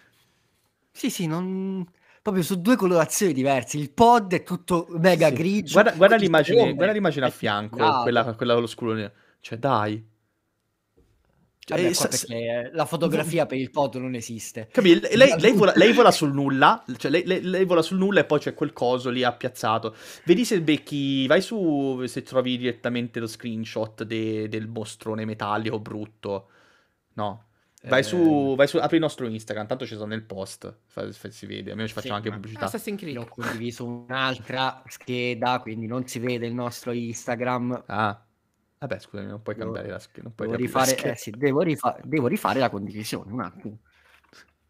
[SPEAKER 2] sì, sì, non... proprio su due colorazioni diverse. Il pod è tutto mega sì. grigio. Guarda, guarda, l'immagine, guarda
[SPEAKER 1] l'immagine a fianco, bravo. quella, quella dello sculone. Cioè, dai.
[SPEAKER 2] Cioè, eh, sa, la fotografia per il pod non esiste. Capì? Lei, lei, vola, lei
[SPEAKER 1] vola, sul nulla, cioè lei, vola sul nulla e poi c'è quel coso lì appiazzato. Vedi se becchi, vai su, se trovi direttamente lo screenshot de, del mostrone metallico brutto. No, Vai, su, ehm. vai su, apri il nostro Instagram, tanto ci sono nel post, fa, fa, si vede, almeno ci facciamo sì, anche pubblicità. Assassin's
[SPEAKER 2] Creed. Ho condiviso un'altra scheda, quindi non si vede il nostro Instagram. Ah, vabbè scusami, non puoi devo, cambiare la scheda. Non puoi devo, rifare, la eh, sì, devo, rifa- devo rifare la condivisione, un attimo.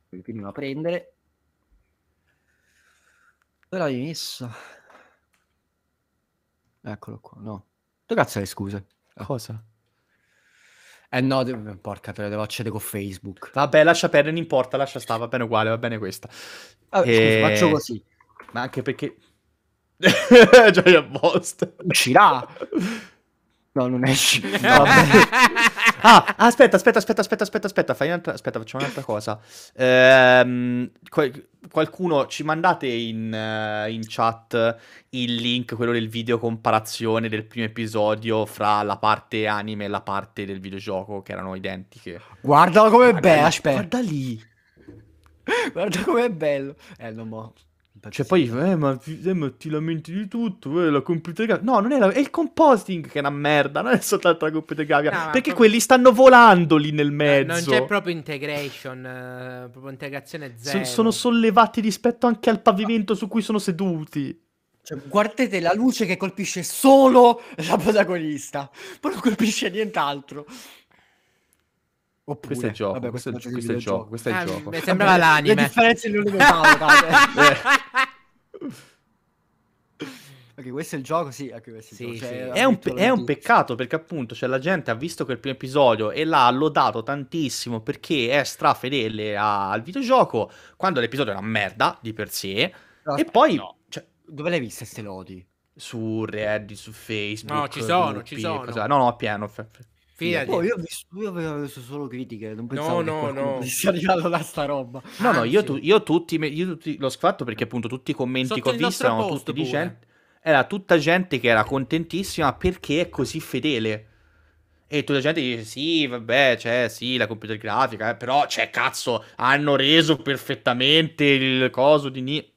[SPEAKER 2] Quindi la prendere. Dove l'hai messo? Eccolo qua, no. Dove cazzo le scuse? Cosa? Eh no, porca, te la devo accedere con Facebook.
[SPEAKER 1] Vabbè, lascia perdere, non importa, lascia stare, va bene uguale, va bene questa. Ah, e... scusa, eh, faccio così. Ma anche perché... Già è posto. Uscirà! No, non esci. No, vabbè. Ah, aspetta, aspetta, aspetta, aspetta, aspetta, aspetta, fai un'altra, aspetta, facciamo un'altra cosa. Ehm, qual- qualcuno ci mandate in, eh, in chat il link, quello del video comparazione del primo episodio fra la parte anime e la parte del videogioco che erano identiche.
[SPEAKER 2] Guardalo com'è Magari- bello, aspetta. Guarda lì. Guarda com'è bello. Eh, non mo.
[SPEAKER 1] Cioè, poi eh, ma, eh, ma ti lamenti di tutto, eh, la computer grafica. No, non è, la... è il composting che è una merda, non è soltanto la computer grafica. No, perché proprio... quelli stanno volando lì nel mezzo. No, non c'è proprio integration, uh, proprio integrazione zero. So- sono sollevati rispetto anche al
[SPEAKER 2] pavimento su cui sono seduti. Cioè, guardate la luce che colpisce solo la protagonista, poi non colpisce nient'altro.
[SPEAKER 1] Oppure, questo è il gioco, vabbè, questo, questo, questo è il gioco, questo è il ah, gioco. Mi sembrava vabbè, l'anime. Le differenze
[SPEAKER 2] non le eh. Ok, questo è il gioco, sì, anche questo sì, gioco. Cioè, sì. è, un,
[SPEAKER 1] è un, peccato perché appunto cioè, la gente ha visto quel primo episodio e l'ha lodato tantissimo perché è strafedele a- al videogioco quando l'episodio è una merda di per sé.
[SPEAKER 2] No, e poi... No.
[SPEAKER 1] Cioè, dove l'hai vista queste lodi? Su Reddit, su Facebook. No, ci sono, ci sono. No, no, pieno. F- f-
[SPEAKER 2] Fidati. Poi boh, io, ho visto solo critiche, non pensavo no, no, no. sia arrivato da sta roba. No, no, io,
[SPEAKER 1] tu, io, tutti, io tutti l'ho fatto perché appunto tutti i commenti Sotto che ho visto erano tutti di gente, era tutta gente che era contentissima perché è così fedele. E tutta gente dice sì, vabbè, cioè sì, la computer grafica, eh, però cioè cazzo, hanno reso perfettamente il coso di Ni.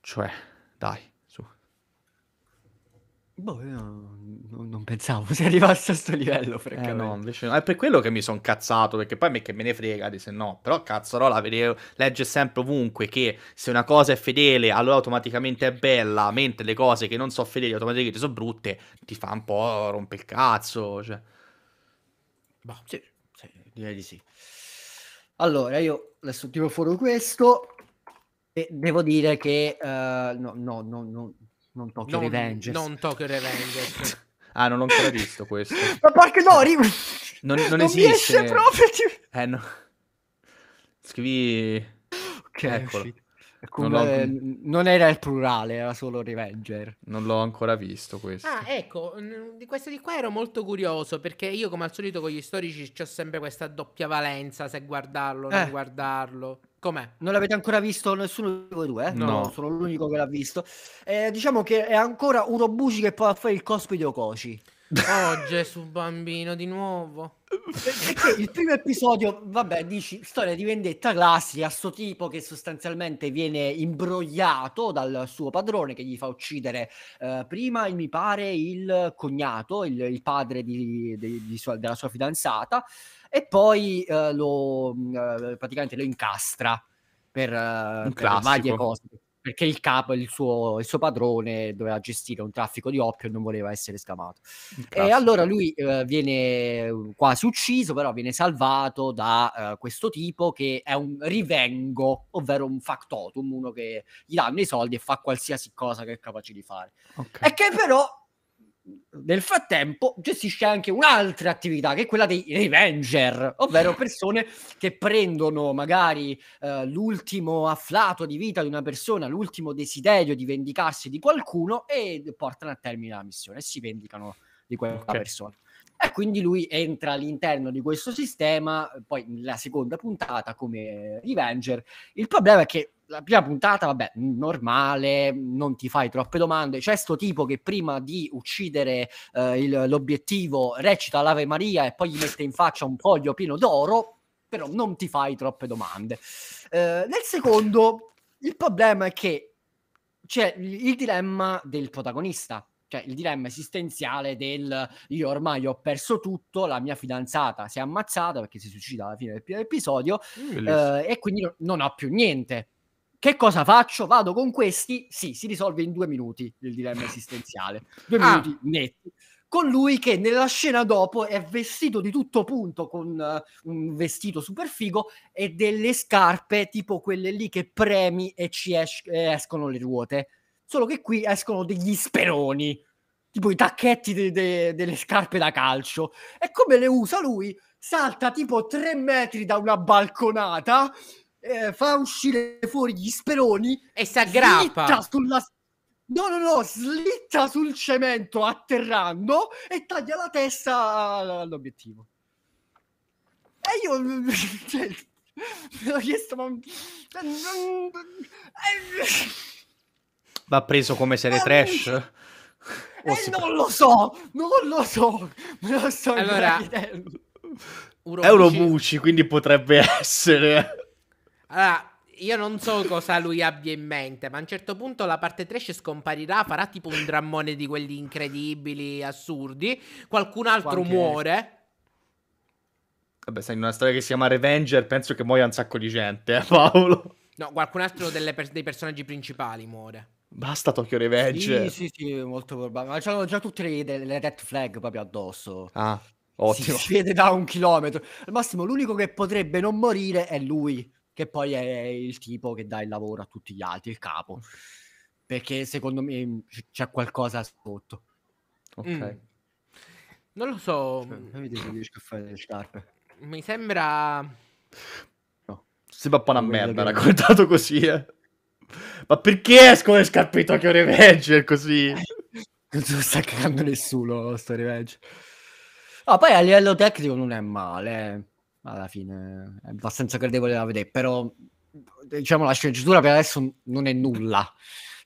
[SPEAKER 1] Cioè, dai, su.
[SPEAKER 2] Boh, io non, non pensavo si arrivasse a questo livello, Eh no,
[SPEAKER 1] invece no. È per quello che mi sono cazzato, perché poi me che me ne frega di se no. Però cazzarola legge sempre ovunque che se una cosa è fedele, allora automaticamente è bella, mentre le cose che non sono fedeli automaticamente sono brutte, ti fa un po' rompe il cazzo, cioè. Boh, sì, sì, direi di sì.
[SPEAKER 2] Allora, io adesso tiro fuori questo e devo dire che... Uh, no, no, no, no, non tocco non, Revengers. Non tocco Revengers.
[SPEAKER 1] Ah, non l'ho ancora visto questo. Ma porca no, ri... non, non, non esiste. Non proprio. Ti... Eh no. Scrivi... Ok, Eccolo.
[SPEAKER 2] Come... Non, non, era il plurale, era solo Revenger. Non l'ho ancora visto questo.
[SPEAKER 1] Ah,
[SPEAKER 3] ecco, di questo di qua ero molto curioso perché io come al solito con gli storici ho sempre questa doppia valenza se guardarlo o eh. non guardarlo. Com'è?
[SPEAKER 2] Non l'avete ancora visto nessuno di voi due? Eh? No. no. sono l'unico che l'ha visto. Eh, diciamo che è ancora Urobuci che può fare il cosplay di Okoci. Oh Gesù bambino di nuovo. Perché il primo episodio, vabbè, dici storia di vendetta classica, sto tipo che sostanzialmente viene imbrogliato dal suo padrone che gli fa uccidere eh, prima, mi pare, il cognato, il, il padre di, di, di sua, della sua fidanzata e poi uh, lo, uh, praticamente lo incastra per, uh, per varie cose. Perché il capo, il suo, il suo, padrone, doveva gestire un traffico di oppio e non voleva essere scavato. E allora lui viene quasi ucciso, però viene salvato da questo tipo che è un rivengo, ovvero un factotum, uno che gli danno i soldi e fa qualsiasi cosa che è capace di fare. Okay. E che però nel frattempo gestisce anche un'altra attività che è quella dei revenger, ovvero persone che prendono magari eh, l'ultimo afflato di vita di una persona, l'ultimo desiderio di vendicarsi di qualcuno e portano a termine la missione e si vendicano di quella okay. persona. E quindi lui entra all'interno di questo sistema, poi nella seconda puntata come Revenger. Il problema è che la prima puntata, vabbè, normale, non ti fai troppe domande. C'è sto tipo che prima di uccidere eh, il, l'obiettivo recita l'Ave Maria e poi gli mette in faccia un foglio pieno d'oro, però non ti fai troppe domande. Eh, nel secondo, il problema è che c'è il dilemma del protagonista. Cioè, il dilemma esistenziale del io ormai ho perso tutto, la mia fidanzata si è ammazzata perché si suicida alla fine del primo episodio eh, e quindi non ho più niente che cosa faccio? Vado con questi? Sì, si risolve in due minuti il dilemma esistenziale. Due ah. minuti netti con lui che nella scena dopo è vestito di tutto punto con uh, un vestito super figo e delle scarpe tipo quelle lì che premi e ci es- escono le ruote. Solo che qui escono degli speroni, tipo i tacchetti de- de- delle scarpe da calcio. E come le usa lui? Salta tipo tre metri da una balconata eh, fa uscire fuori gli speroni e si aggrappa sulla No, no, no, slitta sul cemento atterrando e taglia la testa all'obiettivo. E io cioè, me l'ho chiesto, ma
[SPEAKER 1] va preso come serie trash? Eh,
[SPEAKER 2] eh si... non lo so, non lo so. Me lo sto allora, Eurobuci,
[SPEAKER 1] quindi potrebbe essere
[SPEAKER 3] allora, io non so cosa lui abbia in mente, ma a un certo punto la parte trash scomparirà, farà tipo un drammone di quelli incredibili, assurdi. Qualcun altro Qualche... muore.
[SPEAKER 1] Vabbè, sai, in una storia che si chiama Revenger penso che muoia un sacco di gente, eh, Paolo.
[SPEAKER 3] No, qualcun altro per- dei
[SPEAKER 2] personaggi principali muore.
[SPEAKER 1] Basta Tokyo Revenge. Sì,
[SPEAKER 2] sì, sì, molto probabile. Ma c'hanno già tutte le, le red flag proprio addosso.
[SPEAKER 1] Ah, ottimo. Si, si vede
[SPEAKER 2] da un chilometro. Al massimo, l'unico che potrebbe non morire è lui che poi è il tipo che dà il lavoro a tutti gli altri, il capo. Perché secondo me mm, c'è qualcosa sotto. Ok. Mm. Non lo so. Vedete cioè, mm. se riesco a fare le scarpe.
[SPEAKER 3] Mi sembra.
[SPEAKER 2] No. Sembra un po' una non merda che... raccontato così, eh. Ma perché escono le scarpe di Tokyo Revenger così? non sta cagando nessuno sto Revenge. Ah, poi a livello tecnico non è male. Eh alla fine è abbastanza credevole da vedere, però diciamo la sceneggiatura per adesso non è nulla.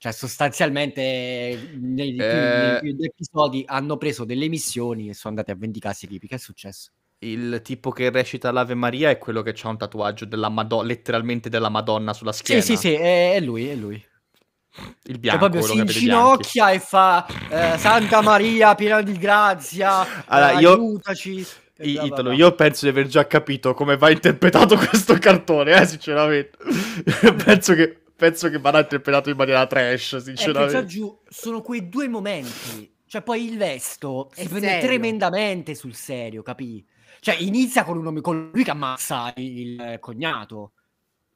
[SPEAKER 2] Cioè, sostanzialmente nei, eh... episodi hanno preso delle missioni e sono andati a vendicarsi tipi. Che è successo? Il tipo che recita
[SPEAKER 1] l'Ave Maria è quello che ha un tatuaggio della Madonna, letteralmente della Madonna sulla schiena. Sì, sì, sì,
[SPEAKER 2] è lui, è lui. Il
[SPEAKER 1] cioè, bianco, proprio si inginocchia
[SPEAKER 2] e fa eh, Santa Maria piena di grazia, allora, eh, io... aiutaci.
[SPEAKER 1] Italo, io penso di aver già capito come va interpretato
[SPEAKER 2] questo cartone, eh, sinceramente. penso che penso che
[SPEAKER 1] verrà interpretato in maniera trash, eh, sinceramente. Eh,
[SPEAKER 2] giù sono quei due momenti. Cioè, poi il vesto si prende tremendamente sul serio, capì? Cioè, inizia con, un, con lui che ammazza il, il eh, cognato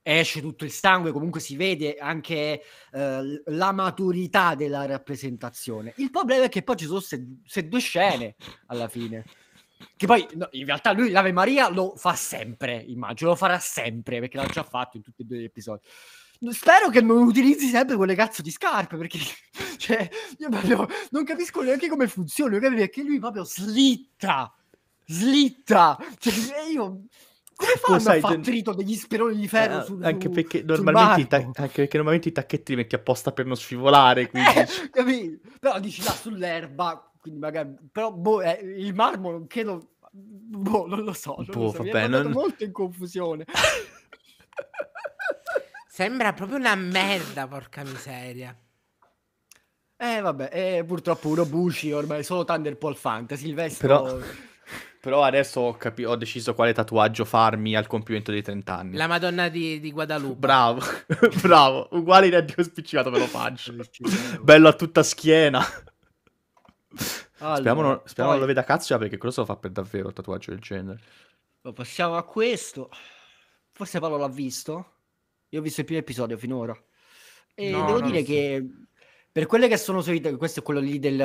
[SPEAKER 2] esce tutto il sangue, comunque si vede anche eh, la maturità della rappresentazione. Il problema è che poi ci sono se, se due scene alla fine. Che poi no, in realtà lui l'Ave Maria lo fa sempre, immagino, lo farà sempre perché l'ha già fatto in tutti e due gli episodi. Spero che non utilizzi sempre quelle cazzo di scarpe perché cioè, io proprio non capisco neanche come funziona, perché lui proprio slitta, slitta. Cioè, io come fanno oh, sai, a far trito degli speroni di ferro eh, sul, anche, perché normalmente
[SPEAKER 1] ta- anche perché normalmente i tacchetti li metti apposta per non scivolare quindi... eh,
[SPEAKER 2] capito? però dici là sull'erba quindi magari, però boh, eh, il marmo non credo, boh, non lo so, non boh, lo so. Vabbè, non... molto in confusione. Sembra proprio una merda, porca miseria. Eh vabbè, eh, purtroppo Urobushi ormai è solo Thunderpool Fantasy, il vestito... Però...
[SPEAKER 1] Però adesso ho, capi- ho, deciso quale tatuaggio farmi al compimento dei 30 anni.
[SPEAKER 3] La Madonna di, di Guadalupe. Bravo, bravo. Uguale
[SPEAKER 1] in addio spiccicato me lo faccio. bello a tutta schiena.
[SPEAKER 2] Allora, speriamo non, poi... lo veda
[SPEAKER 1] Cazzo perché quello se lo fa per davvero il tatuaggio del genere.
[SPEAKER 2] Passiamo a questo. Forse Paolo l'ha visto. Io ho visto il primo episodio finora. E no, devo dire che per quelle che sono solite, questo è quello lì del,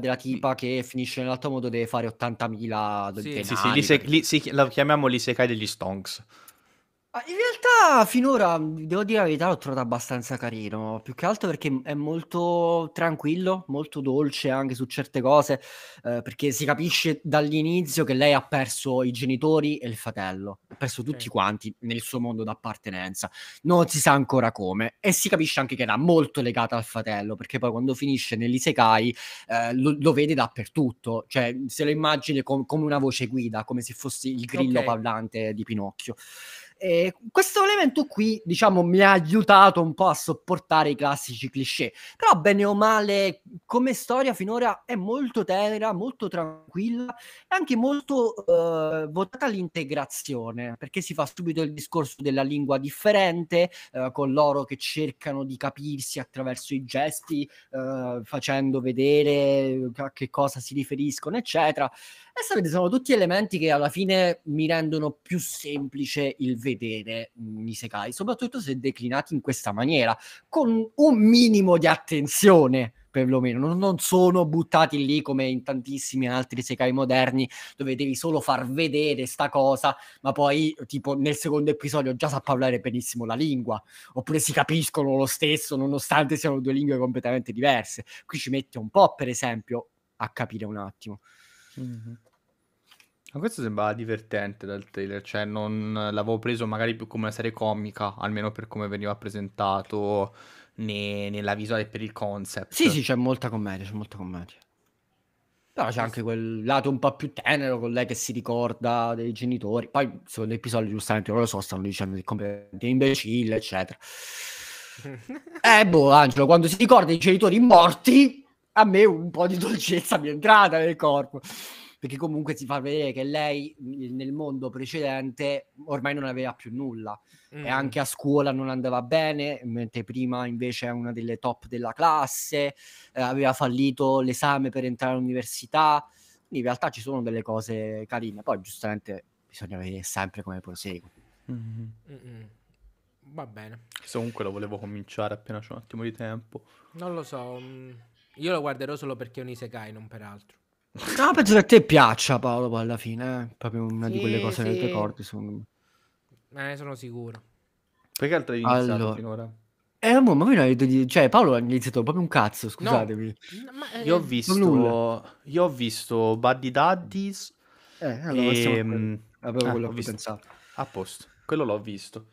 [SPEAKER 2] della tipa che finisce nell'altro modo, deve fare 80.000 sì, denari. Sì, sì, lì, chiamiamo l'isekai
[SPEAKER 1] degli stonks.
[SPEAKER 2] Ah, in realtà finora, devo dire la verità, l'ho trovato abbastanza carino, più che altro perché è molto tranquillo, molto dolce anche su certe cose, eh, perché si capisce dall'inizio che lei ha perso i genitori e il fratello, ha perso okay. tutti quanti nel suo mondo d'appartenenza, non si sa ancora come, e si capisce anche che era molto legata al fratello, perché poi quando finisce nell'Isekai eh, lo, lo, vede dappertutto, cioè se lo immagini com- come una voce guida, come se fosse il grillo okay. parlante di Pinocchio eh, questo elemento qui, diciamo, mi ha aiutato un po' a sopportare i classici cliché. Però, bene o male, come storia finora è molto tenera, molto tranquilla e anche molto eh, votata all'integrazione, perché si fa subito il discorso della lingua differente, eh, con loro che cercano di capirsi attraverso i gesti, eh, facendo vedere a che cosa si riferiscono, eccetera. E sapete, sono tutti elementi che alla fine mi rendono più semplice il vero vedere un mm, isekai, soprattutto se declinati in questa maniera, con un minimo di attenzione perlomeno, non, non sono buttati lì come in tantissimi altri isekai moderni dove devi solo far vedere sta cosa, ma poi tipo nel secondo episodio già sa parlare benissimo la lingua, oppure si capiscono lo stesso nonostante siano due lingue completamente diverse. Qui ci mette un po', per esempio, a capire un
[SPEAKER 1] attimo. Mm-hmm. Ma questo sembrava divertente dal trailer, cioè non l'avevo preso magari più come una serie comica, almeno per come veniva presentato né, nella visuale per il concept. Sì,
[SPEAKER 2] sì, c'è molta commedia, c'è molta commedia. Però c'è anche quel lato un po' più tenero con lei che si ricorda dei genitori. Poi, secondo episodio, giustamente, loro so, stanno dicendo che è completamente imbecille, eccetera. eh, boh, Angelo, quando si ricorda i genitori morti, a me un po' di dolcezza mi è entrata nel corpo perché comunque si fa vedere che lei mhmm, nel mondo precedente ormai non aveva più nulla mm. e anche a scuola non andava bene, mentre prima invece è una delle top della classe, eh, aveva fallito l'esame per entrare all'università, quindi in realtà ci sono delle cose carine, poi giustamente bisogna vedere sempre come prosegue.
[SPEAKER 3] Mm-hmm. Va bene.
[SPEAKER 2] Se comunque lo volevo cominciare appena c'è un attimo di tempo.
[SPEAKER 3] Non lo so, mhmm, io lo guarderò solo perché è un isekai, non per altro.
[SPEAKER 2] No, ah, penso che a te piaccia Paolo poi alla fine, eh. proprio una sì, di quelle cose sì. che ti ricordi, secondo me.
[SPEAKER 3] Me sono
[SPEAKER 1] sicuro. Perché altro hai iniziato allora. finora?
[SPEAKER 2] Eh, boh, ma voi cioè, Paolo ha iniziato proprio un cazzo, scusatemi. No, eh, io ho visto, nulla.
[SPEAKER 1] io ho visto Buddy Daddies. Eh,
[SPEAKER 2] allora e... Mh, mm,
[SPEAKER 1] avevo ah, quello che pensato. A posto, quello l'ho visto.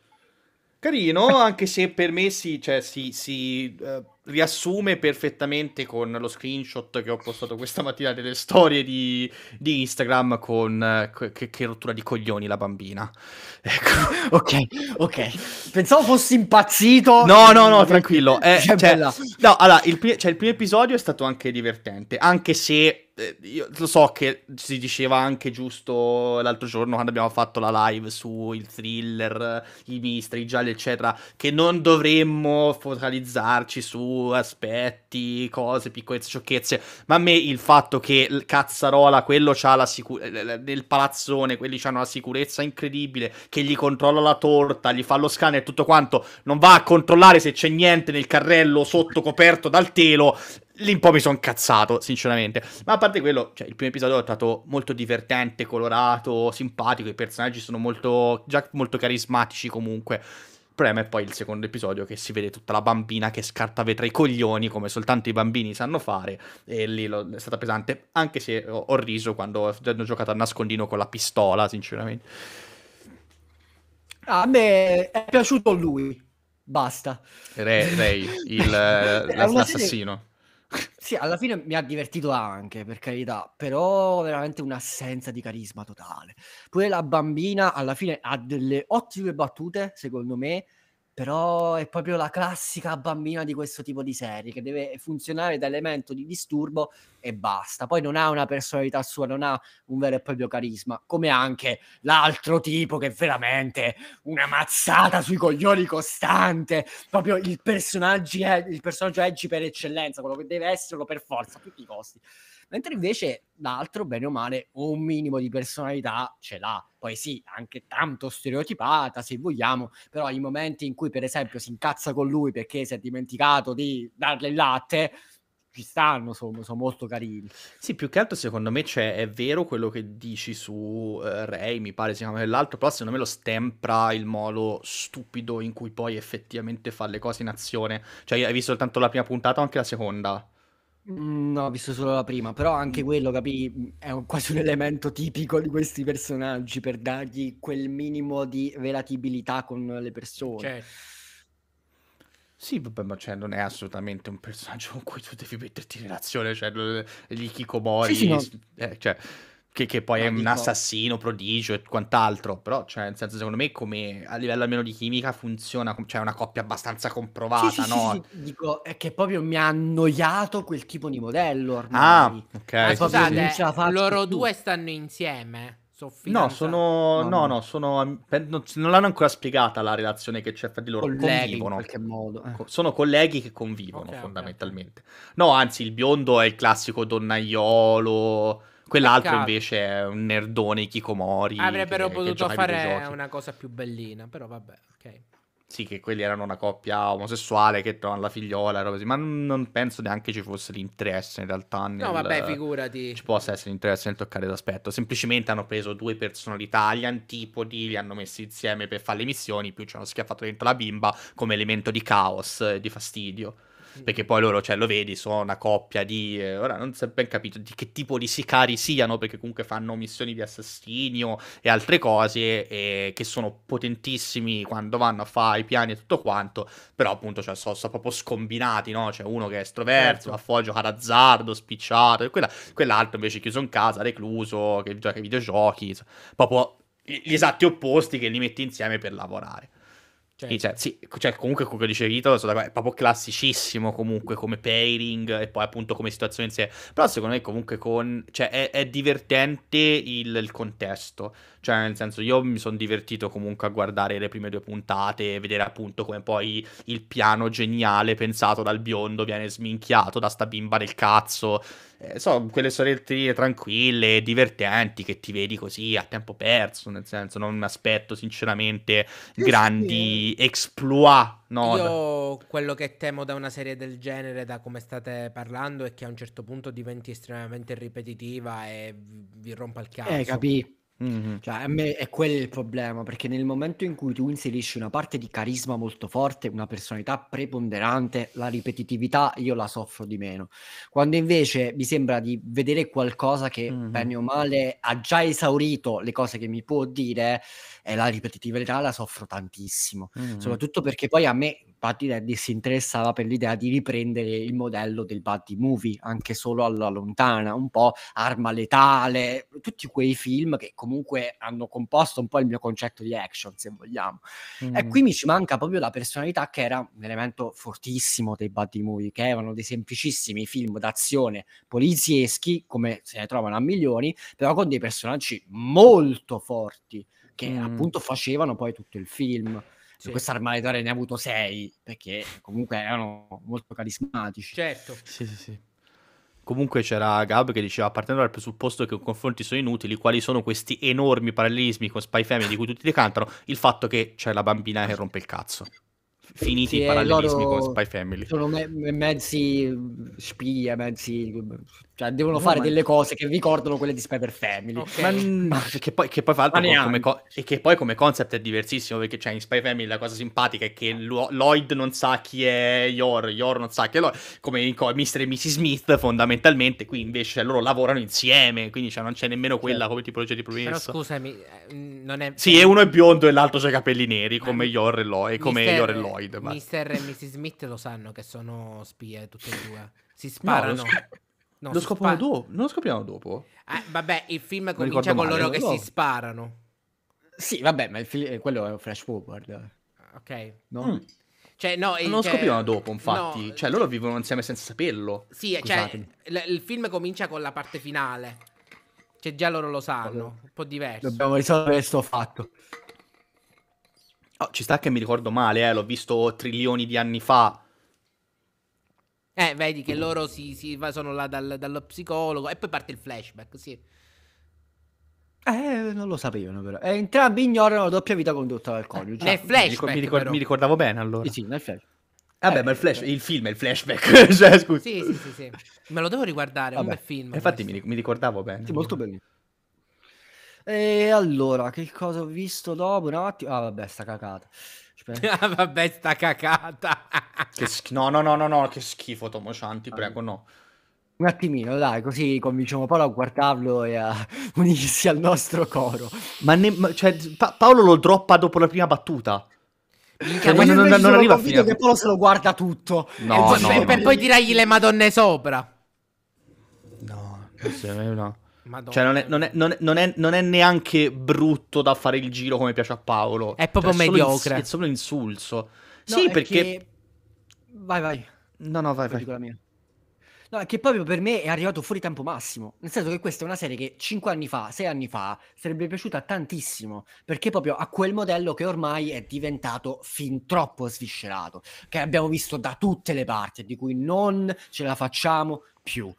[SPEAKER 1] Carino, anche se per me si, cioè, si, si uh, riassume perfettamente con lo screenshot che ho postato questa mattina
[SPEAKER 2] delle storie
[SPEAKER 1] di, di Instagram con eh, che, che, rottura di coglioni la bambina. Ecco. ok, ok.
[SPEAKER 2] Pensavo fossi impazzito. No, no, no, tranquillo.
[SPEAKER 1] Eh, cioè, cioè, no, allora, il, pri- cioè, il primo episodio è stato anche divertente, anche se eh, io lo so che si diceva anche giusto l'altro giorno quando abbiamo fatto la live su il thriller, i mister, i gialli, eccetera, che non dovremmo focalizzarci su aspetti, cose, piccolezze, sciocchezze, ma a me il fatto che Cazzarola, quello c'ha la sicurezza, nel palazzone, quelli hanno la sicurezza incredibile, che gli controlla la torta, gli fa lo scanner e tutto quanto, non va a controllare se c'è niente nel carrello sotto coperto dal telo, lì un po' mi sono incazzato, sinceramente. Ma a parte quello, cioè, il primo episodio è stato molto divertente, colorato, simpatico. I personaggi sono molto, già molto carismatici comunque. Il problema è poi il secondo episodio che si vede tutta la bambina che scarta vetra i coglioni come soltanto i bambini sanno fare e lì lo, è stata pesante, anche se ho, ho riso quando hanno giocato a nascondino con la pistola, sinceramente.
[SPEAKER 2] A me è piaciuto lui, basta.
[SPEAKER 1] Ray, Ray il, l'assassino.
[SPEAKER 2] Sì, alla fine mi ha divertito anche, per carità, però veramente un'assenza di carisma totale. Pure la bambina alla fine ha delle ottime battute, secondo me, però è proprio la classica bambina di questo tipo di serie che deve funzionare da elemento di disturbo e basta. Poi non ha una personalità sua, non ha un vero e proprio carisma, come anche l'altro tipo che è veramente una mazzata sui coglioni costante, proprio il personaggio, è eh, il personaggio Edgy per eccellenza, quello che deve esserlo per forza a tutti i costi mentre invece l'altro, bene o male, un minimo di personalità ce l'ha. Poi sì, anche tanto stereotipata, se vogliamo, però i momenti in cui, per esempio, si incazza con lui perché si è dimenticato di darle il latte, ci stanno, sono, sono, molto carini. Sì, più che
[SPEAKER 1] altro secondo me cioè, è vero quello che dici su uh, eh, Ray, mi pare si chiama quell'altro, però secondo me lo stempra il modo stupido in cui poi effettivamente fa le cose in azione. Cioè, hai visto soltanto la prima puntata o anche la seconda?
[SPEAKER 2] Mm, no, ho visto solo la prima, però anche mm. quello, capì, è un- quasi un elemento tipico di questi personaggi per dargli quel minimo di relatibilità con le persone. Certo.
[SPEAKER 1] Sì, vabbè, ma cioè, non è assolutamente un personaggio con cui tu devi metterti in relazione, cioè, non- gli Sì, sì, no. eh, cioè che, che poi no, è un dico... assassino, prodigio e quant'altro, però cioè, nel senso secondo me come a livello almeno di chimica funziona, cioè è una coppia abbastanza comprovata, sì, sì, no?
[SPEAKER 2] Sì, dico, è che proprio mi ha annoiato quel tipo di modello ormai. Ah,
[SPEAKER 1] ah ok. Ma
[SPEAKER 2] scusate, loro più. due
[SPEAKER 3] stanno insieme? No,
[SPEAKER 1] sono. No, no, sono. Non, non, l'hanno ancora spiegata la relazione che c'è fra di loro. Colleghi, convivono. In qualche modo. Ecco. Eh. Sono colleghi che convivono, okay, fondamentalmente. Okay. No, anzi, il biondo è il classico donnaiolo. Quell'altro Peccato. invece è un nerdone Kikomori. Avrebbero che, potuto che fare
[SPEAKER 3] una cosa più bellina, però vabbè, ok.
[SPEAKER 1] Sì, che quelli erano una coppia omosessuale che trovano la figliola e così, ma non penso neanche ci fosse l'interesse in realtà. Nel... No, vabbè,
[SPEAKER 3] figurati. Ci
[SPEAKER 1] possa essere interesse nel toccare l'aspetto. Semplicemente hanno preso due personalità gli antipodi, li hanno messi insieme per fare le missioni, più ci hanno schiaffato dentro la bimba come elemento di caos e di fastidio. Mm. perché poi loro, cioè, lo vedi, sono una coppia di... Eh, ora non si è ben capito di che tipo di sicari siano, perché comunque fanno missioni di assassinio e altre cose e che sono potentissimi quando vanno a fare i piani e tutto quanto, però appunto cioè, sono, so proprio scombinati, no? C'è cioè, uno che è estroverso, va certo. fuori a giocare azzardo, spicciato, e quella, quell'altro invece chiuso in casa, recluso, che gioca ai videogiochi, so, proprio gli esatti opposti che li metti insieme per lavorare. Cioè, cioè, sì, cioè, comunque quello che dice Rito è proprio classicissimo comunque come pairing e poi appunto come situazione in sé. Però secondo me comunque con... Cioè, è, è divertente il, il, contesto. Cioè nel senso io mi sono divertito comunque a guardare le prime due puntate e vedere appunto come poi il piano geniale pensato dal biondo viene sminchiato da sta bimba del cazzo eh, so, quelle sorelle tranquille, divertenti, che ti vedi così a tempo perso, nel senso non mi aspetto sinceramente Io grandi sì. exploit. No,
[SPEAKER 3] Io quello che temo da una serie del genere, da come state parlando, è che a un certo punto diventi estremamente ripetitiva e vi rompa il eh, cazzo. Eh, capì.
[SPEAKER 2] Mh-mh. Cioè, a me è quello il problema, perché nel momento in cui tu inserisci una parte di carisma molto forte, una personalità preponderante, la ripetitività io la soffro di meno. Quando invece mi sembra di vedere qualcosa che Mh-mh. bene o male ha già esaurito le cose che mi può dire, e eh, la ripetitività la soffro tantissimo, Mh-mh. soprattutto perché poi a me Buddy Landis si interessava per l'idea di riprendere il modello del Buddy Movie, anche solo alla lontana, un po' Arma Letale, tutti quei film che comunque hanno composto un po' il mio concetto di action, se vogliamo. Mm. E qui mi ci manca proprio la personalità che era un elemento fortissimo dei Buddy Movie, che erano dei semplicissimi film d'azione polizieschi, come se ne trovano a milioni, però con dei personaggi molto forti, che mm. appunto facevano poi tutto il film. Sì. Questa armaletore ne ha avuto sei, perché comunque erano molto carismatici. Certo. Sì, sì, sì.
[SPEAKER 1] Comunque c'era Gab che diceva, partendo dal presupposto che i confronti sono inutili, quali sono questi enormi parallelismi con Spy Family di cui tutti decantano, il fatto che c'è la bambina che rompe il cazzo finiti sì, i eh, parallelismi con Spy Family.
[SPEAKER 2] Sono me- mezzi spie, mezzi... Cioè, devono no, fare ma... delle cose che ricordano quelle di Spy per Family. Okay. Ma... ma... che poi, che poi fa altro
[SPEAKER 1] co- e che poi come concept è diversissimo, perché cioè, in Spy Family la cosa simpatica è che Lo- Lloyd non sa chi è Yor, Yor non sa chi è Lloyd, come in co- Mr. e Mrs. Smith fondamentalmente, qui invece cioè, loro lavorano insieme, quindi cioè, non c'è nemmeno quella certo. come tipologia di problemi. Però scusami,
[SPEAKER 3] eh, non è... Sì, e uno
[SPEAKER 1] è biondo e l'altro ha i capelli neri, come Yor e Lloyd, come Mister... Yor e Lloyd. Floyd. Ma...
[SPEAKER 3] Mister e Mrs. Smith lo sanno che sono spie tutte e due. Si sparano. No, lo, scop- no, lo scopriamo
[SPEAKER 1] spa- dopo. Non lo scopriamo
[SPEAKER 2] dopo?
[SPEAKER 3] Eh, vabbè, il film comincia con loro che no. si
[SPEAKER 2] sparano. Sì, vabbè, ma fil- eh, quello è un flash forward. Ok. No? Mm.
[SPEAKER 3] Cioè, no, non lo eh, cioè, scoprirono dopo, infatti.
[SPEAKER 1] No, cioè, loro vivono insieme senza saperlo. Sì, Scusatemi.
[SPEAKER 3] Eh, cioè, l- il film comincia con la parte finale. Cioè, già loro lo sanno. Un po' diverso. Dobbiamo risolvere questo
[SPEAKER 1] fatto. Oh, ci sta che mi ricordo male, eh, l'ho visto trilioni di anni fa.
[SPEAKER 3] Eh, vedi che loro si, si sono là dal, dallo psicologo e poi parte il flashback, sì.
[SPEAKER 2] Eh, non lo sapevano però. Eh, entrambi ignorano la doppia vita condotta dal coniuge. Nel flashback, mi, ricor- mi, mi, ricordavo bene allora. Sì, eh sì nel flashback. Vabbè, eh, ma il, flash- eh. il,
[SPEAKER 1] film è il flashback, cioè, scusa. Sì, sì, sì, sì, Me lo devo riguardare, Vabbè. un bel film. Infatti mi, mi, ricordavo
[SPEAKER 2] bene. Sì, molto bene. E allora, che cosa ho visto dopo? Un attimo. Ah, vabbè, sta cacata.
[SPEAKER 3] ah, vabbè, sta cacata.
[SPEAKER 2] che sch- no, no, no, no, no, che schifo, Tomo-chan, ti ah. prego, no. Un attimino, dai, così cominciamo Paolo a guardarlo e a unirsi al nostro coro. Ma, ne- ma cioè, pa- Paolo lo
[SPEAKER 1] droppa dopo la prima battuta. Minchia, cioè, non, non, non arriva a fine. che
[SPEAKER 2] Paolo se lo guarda tutto.
[SPEAKER 1] No, e poi, no,
[SPEAKER 3] per, no. poi tirargli le madonne sopra.
[SPEAKER 1] No, no. Madonna. Cioè, non è, non, è, non, è, non, non è, neanche brutto da fare il giro come piace a Paolo. È proprio cioè, mediocre. Ins- è solo un insulso. No, sì, perché. Che... Vai, vai. No, no, vai, vai.
[SPEAKER 2] No, che proprio per me è arrivato fuori tempo massimo. Nel senso che questa è una serie che 5 anni fa, 6 anni fa, sarebbe piaciuta tantissimo. Perché proprio a quel modello che ormai è diventato fin troppo sviscerato. Che abbiamo visto da tutte le parti, di cui non ce la facciamo più.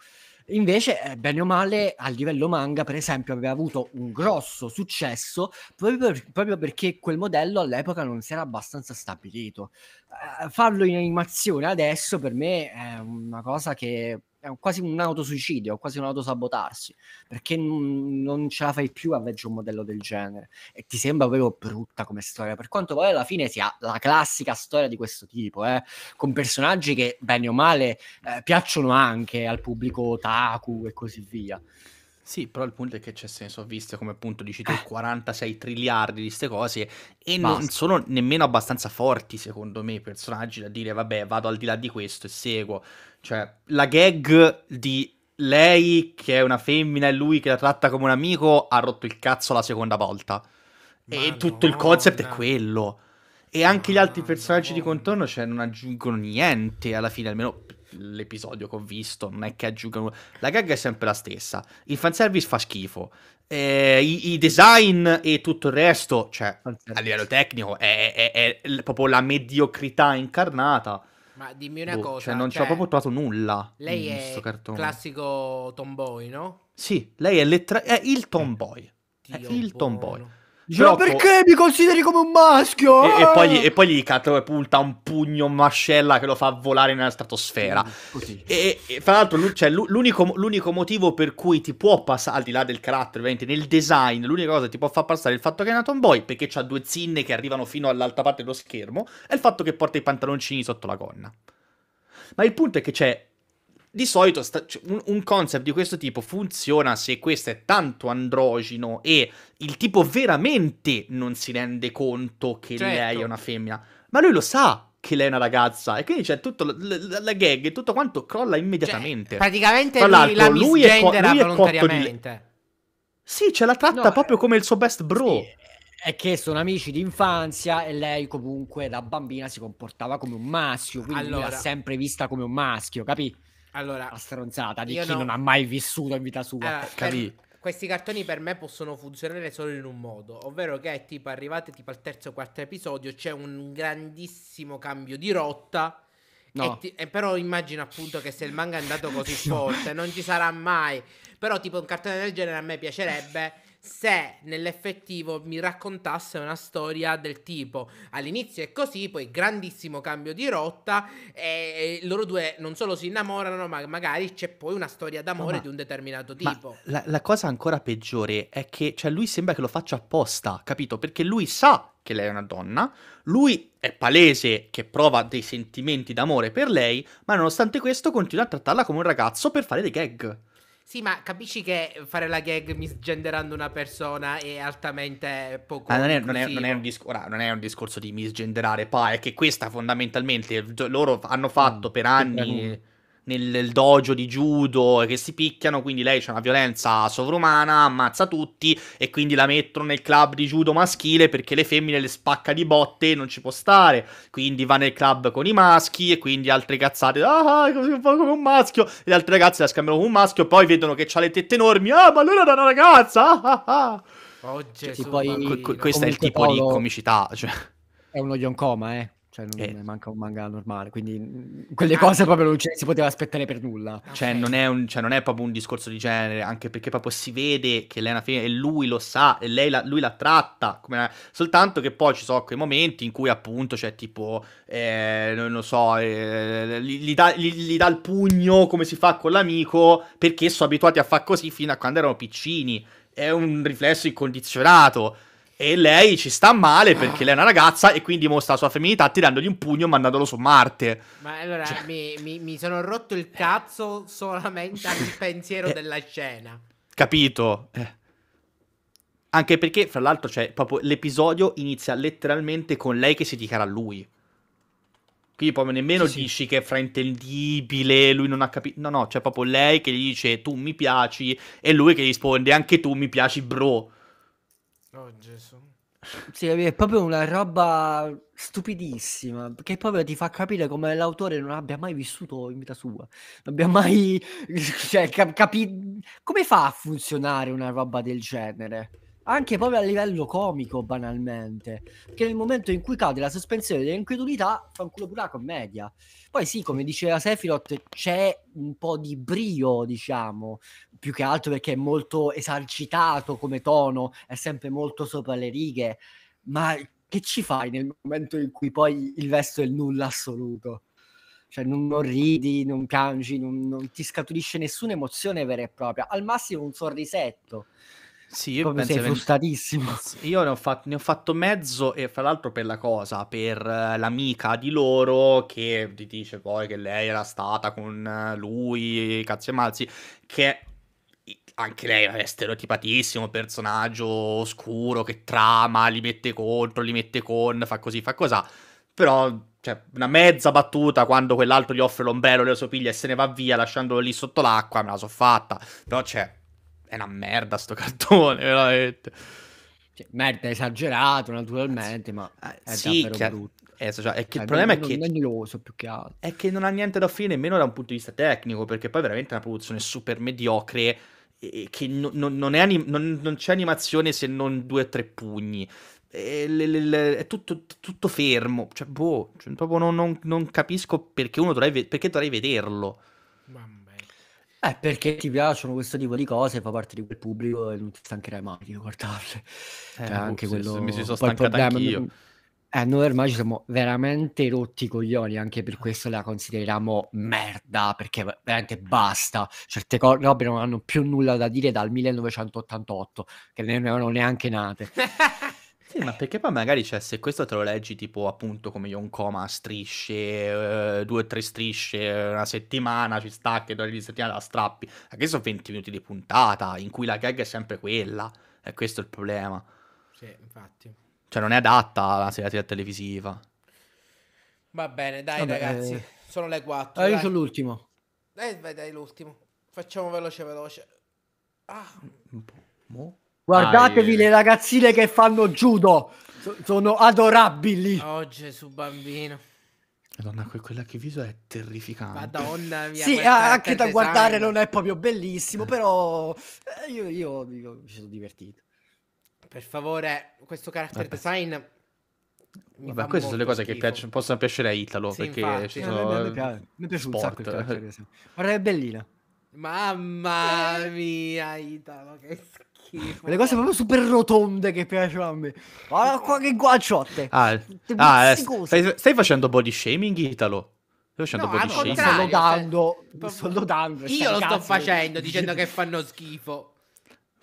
[SPEAKER 2] Invece, eh, bene o male, a livello manga, per esempio, aveva avuto un grosso successo proprio, per, proprio perché quel modello all'epoca non si era abbastanza stabilito. Eh, farlo in animazione adesso per me è una cosa che è quasi un autosuicidio, quasi un autosabotarsi, perché n- non ce la fai più a leggere un modello del genere e ti sembra proprio brutta come storia, per quanto poi alla fine sia la classica storia di questo tipo, eh, con personaggi che bene o male eh, piacciono anche al pubblico otaku e così via.
[SPEAKER 1] Sì, però il punto è che c'è senso, viste come appunto dici tu, 46 triliardi di queste cose e Basta. non sono nemmeno abbastanza forti secondo me i personaggi da dire vabbè vado al di là di questo e seguo. Cioè la gag di lei che è una femmina e lui che la tratta come un amico ha rotto il cazzo la seconda volta. Ma e no, tutto il concept no. è quello. E anche no, gli altri personaggi di contorno cioè, non aggiungono niente alla fine, almeno l'episodio che ho visto, non è che aggiungono... La gag è sempre la stessa, il fanservice fa schifo, eh, i, i, design e tutto il resto, cioè, a livello tecnico, è, è, è, proprio la mediocrità incarnata.
[SPEAKER 3] Ma dimmi una boh, cosa. Cioè, non cioè, ci ho cioè, proprio
[SPEAKER 1] trovato nulla. Lei è il
[SPEAKER 3] classico tomboy, no?
[SPEAKER 1] Sì, lei è, lettera- è il tomboy. Dio è il buono. tomboy. Però cioè, perché mi
[SPEAKER 2] consideri come un maschio? E, e poi, gli, ah! e
[SPEAKER 1] poi gli catapulta un pugno mascella che lo fa volare nella stratosfera. Mm, così. E, e fra l'altro, cioè, l'unico, l'unico, motivo per cui ti può passare, al di là del carattere, ovviamente, nel design, l'unica cosa che ti può far passare è il fatto che è nato un boy, perché ha due zinne che arrivano fino all'altra parte dello schermo, e il fatto che porta i pantaloncini sotto la gonna. Ma il punto è che c'è di solito sta, cioè, un, un, concept di questo tipo funziona se questo è tanto androgeno e il tipo veramente non si rende conto che certo. lei è certo. una femmina. Ma lui lo sa che lei è una ragazza e quindi c'è tutto l- l- la gag e tutto quanto crolla cioè, immediatamente. Cioè, praticamente Tra lui, la lui è, co- lui è Di... Sì, ce la tratta no, eh, proprio come il suo best bro. Sì
[SPEAKER 2] è che sono amici di infanzia e lei comunque da bambina si comportava come un maschio, quindi allora, l'ha sempre vista come un maschio, capì? Allora, la stronzata di chi no. non ha mai vissuto in vita sua. Allora, eh, capì?
[SPEAKER 3] questi cartoni per me possono funzionare solo in un modo, ovvero che tipo arrivate tipo al terzo o quarto episodio c'è un grandissimo cambio di rotta. No. E, ti, e però immagino appunto che se il manga è andato così forte non ci sarà mai. Però tipo un cartone del genere a me piacerebbe se nell'effettivo mi raccontasse una storia del tipo all'inizio è così, poi grandissimo cambio di rotta e loro due non solo si innamorano, ma magari c'è poi una storia d'amore ma, di un determinato tipo. La,
[SPEAKER 1] la, cosa ancora peggiore è che cioè, lui sembra che lo faccia apposta, capito? Perché lui sa che lei è una donna, lui è palese che prova dei sentimenti d'amore per lei, ma nonostante questo continua a trattarla come un ragazzo per fare dei gag.
[SPEAKER 3] Sì, ma capisci che fare la gag misgenderando una persona è altamente poco. Ah, non, è, non, è, non, è
[SPEAKER 1] discor- ora, non, è, un discorso di misgenderare, pa, è che questa fondamentalmente loro hanno fatto mm, per anni nel, dojo di judo e che si picchiano, quindi lei c'è una violenza sovrumana, ammazza tutti e quindi la mettono nel club di judo maschile perché le femmine le spacca di botte e non ci può stare, quindi va nel club con i maschi e quindi altre cazzate, ah, ah così fa come un maschio, e le altre ragazze la scambiano con un maschio, poi vedono che ha le tette enormi, ah, ma allora era una ragazza, ah, ah, ah.
[SPEAKER 2] Oh, cioè, Gesù, cioè, poi, questo è il tipo Paolo... di comicità, cioè. È uno yonkoma, eh cioè, non eh. manca un manga normale, quindi mhmm, quelle ah, cose proprio non ci si poteva aspettare per nulla. Ah,
[SPEAKER 1] cioè non, un, cioè non, è proprio un discorso di genere, anche perché proprio si vede che lei è una femmina e lui lo sa, e lei la, lui la tratta. Una... Soltanto che poi ci sono quei momenti in cui appunto c'è cioè, tipo, eh, non lo so, eh, gli, dà, gli, dà, il pugno come si fa con l'amico, perché sono abituati a far così fino a quando erano piccini. È un riflesso incondizionato e lei ci sta male perché lei è una ragazza e quindi mostra la sua femminità tirandogli un pugno e mandandolo su Marte.
[SPEAKER 3] Ma allora cioè... mi, mi, mi, sono rotto il cazzo solamente al pensiero eh. della scena.
[SPEAKER 1] Capito? Eh. Anche perché, fra l'altro, cioè, proprio l'episodio inizia letteralmente con lei che si dichiara a lui. Quindi poi nemmeno sì, dici sì. che è fraintendibile, lui non ha capito. No, no, c'è cioè proprio lei che gli dice tu mi piaci e lui che gli risponde anche tu mi piaci, bro.
[SPEAKER 3] Oh Gesù.
[SPEAKER 2] Sì, è proprio una roba stupidissima, che proprio ti fa capire come l'autore non abbia mai vissuto in vita sua, non abbia mai cioè, cap- capito come fa a funzionare una roba del genere anche proprio a livello comico banalmente che nel momento in cui cade la sospensione dell'incredulità fa un culo pure la commedia poi sì come diceva Sefirot, c'è un po' di brio diciamo più che altro perché è molto esercitato come tono è sempre molto sopra le righe ma che ci fai nel momento in cui poi il resto è il nulla assoluto cioè non, non ridi, non piangi, non, non ti scaturisce nessuna emozione vera e propria, al massimo un sorrisetto sì, io penso sei penso, frustatissimo.
[SPEAKER 1] Io ne ho, fatto, ne ho, fatto, mezzo e fra l'altro per la cosa, per eh, l'amica di loro che ti dice poi che lei era stata con eh, lui, cazzi e mazzi, che anche lei è stereotipatissimo, personaggio oscuro che trama, li mette contro, li mette con, fa così, fa cosà. Però, cioè, una mezza battuta quando quell'altro gli offre l'ombrello, della sua piglia e se ne va via lasciandolo lì sotto l'acqua, me la so fatta. Però, cioè è una
[SPEAKER 2] merda sto cartone, veramente. Cioè, merda, esagerato naturalmente, ma ah, è sì, davvero chiaro. brutto. Eh, cioè, è che il eh, problema non, è che non più che altro.
[SPEAKER 1] È che non ha niente da offrire nemmeno da un punto di vista tecnico, perché poi è veramente una produzione super mediocre che no, no, non, anim- non, non, c'è animazione se non due o tre pugni. È, le, le, le, è tutto, tutto, fermo. Cioè, boh, cioè, proprio non, non, capisco perché uno dovrei, ve- perché dovrei vederlo.
[SPEAKER 2] Eh, perché ti piacciono questo tipo di cose, fa parte di quel pubblico e non ti stancherai mai di guardarle. Eh, cioè, anche ups, boh, quello... Mi si sono stancato problema... anch'io. Eh, noi ormai ci siamo veramente rotti i coglioni, anche per questo la consideriamo merda, perché veramente basta. Certe co- robe non hanno più nulla da dire dal 1988, che non erano neanche nate. Sì, ma perché poi magari, cioè,
[SPEAKER 1] se questo te lo leggi tipo appunto come io un coma a strisce, eh, due o tre strisce, una settimana ci sta che di settimana la strappi. Anche sono 20 minuti di puntata in cui la gag è sempre quella. E questo è il problema. Sì, infatti. Cioè, non è adatta alla serie televisiva.
[SPEAKER 3] Va bene, dai Vabbè, ragazzi, eh... sono le 4. Ah, io sono l'ultimo. Dai, eh, dai, dai, l'ultimo. Facciamo veloce, veloce. Ah. Mo? Guardatevi
[SPEAKER 2] ah, le ragazzine che fanno judo, sono adorabili.
[SPEAKER 3] Oh Gesù bambino.
[SPEAKER 1] Madonna, quella che viso è terrificante.
[SPEAKER 3] Madonna mia.
[SPEAKER 2] Sì, anche da guardare non è proprio bellissimo, però io, eh, io, io mi sono divertito.
[SPEAKER 3] Per favore, questo character Vabbè. design
[SPEAKER 1] Vabbè, queste sono le cose schifo. che piacciono, possono piacere a Italo sì, perché infatti. ci eh, sono mi, piace, mi un sacco guarda
[SPEAKER 2] che bellina.
[SPEAKER 3] Mamma mia, Italo,
[SPEAKER 2] che schifo schifo. Quelle cose proprio super rotonde che piacciono a me. Guarda qua che guacciotte.
[SPEAKER 1] Ah, ah stai, stai, facendo body shaming, Italo? Stai facendo no, body shaming? Sto cioè,
[SPEAKER 3] lodando, se... sto lodando. Io lo cazzo. sto facendo dicendo che fanno schifo.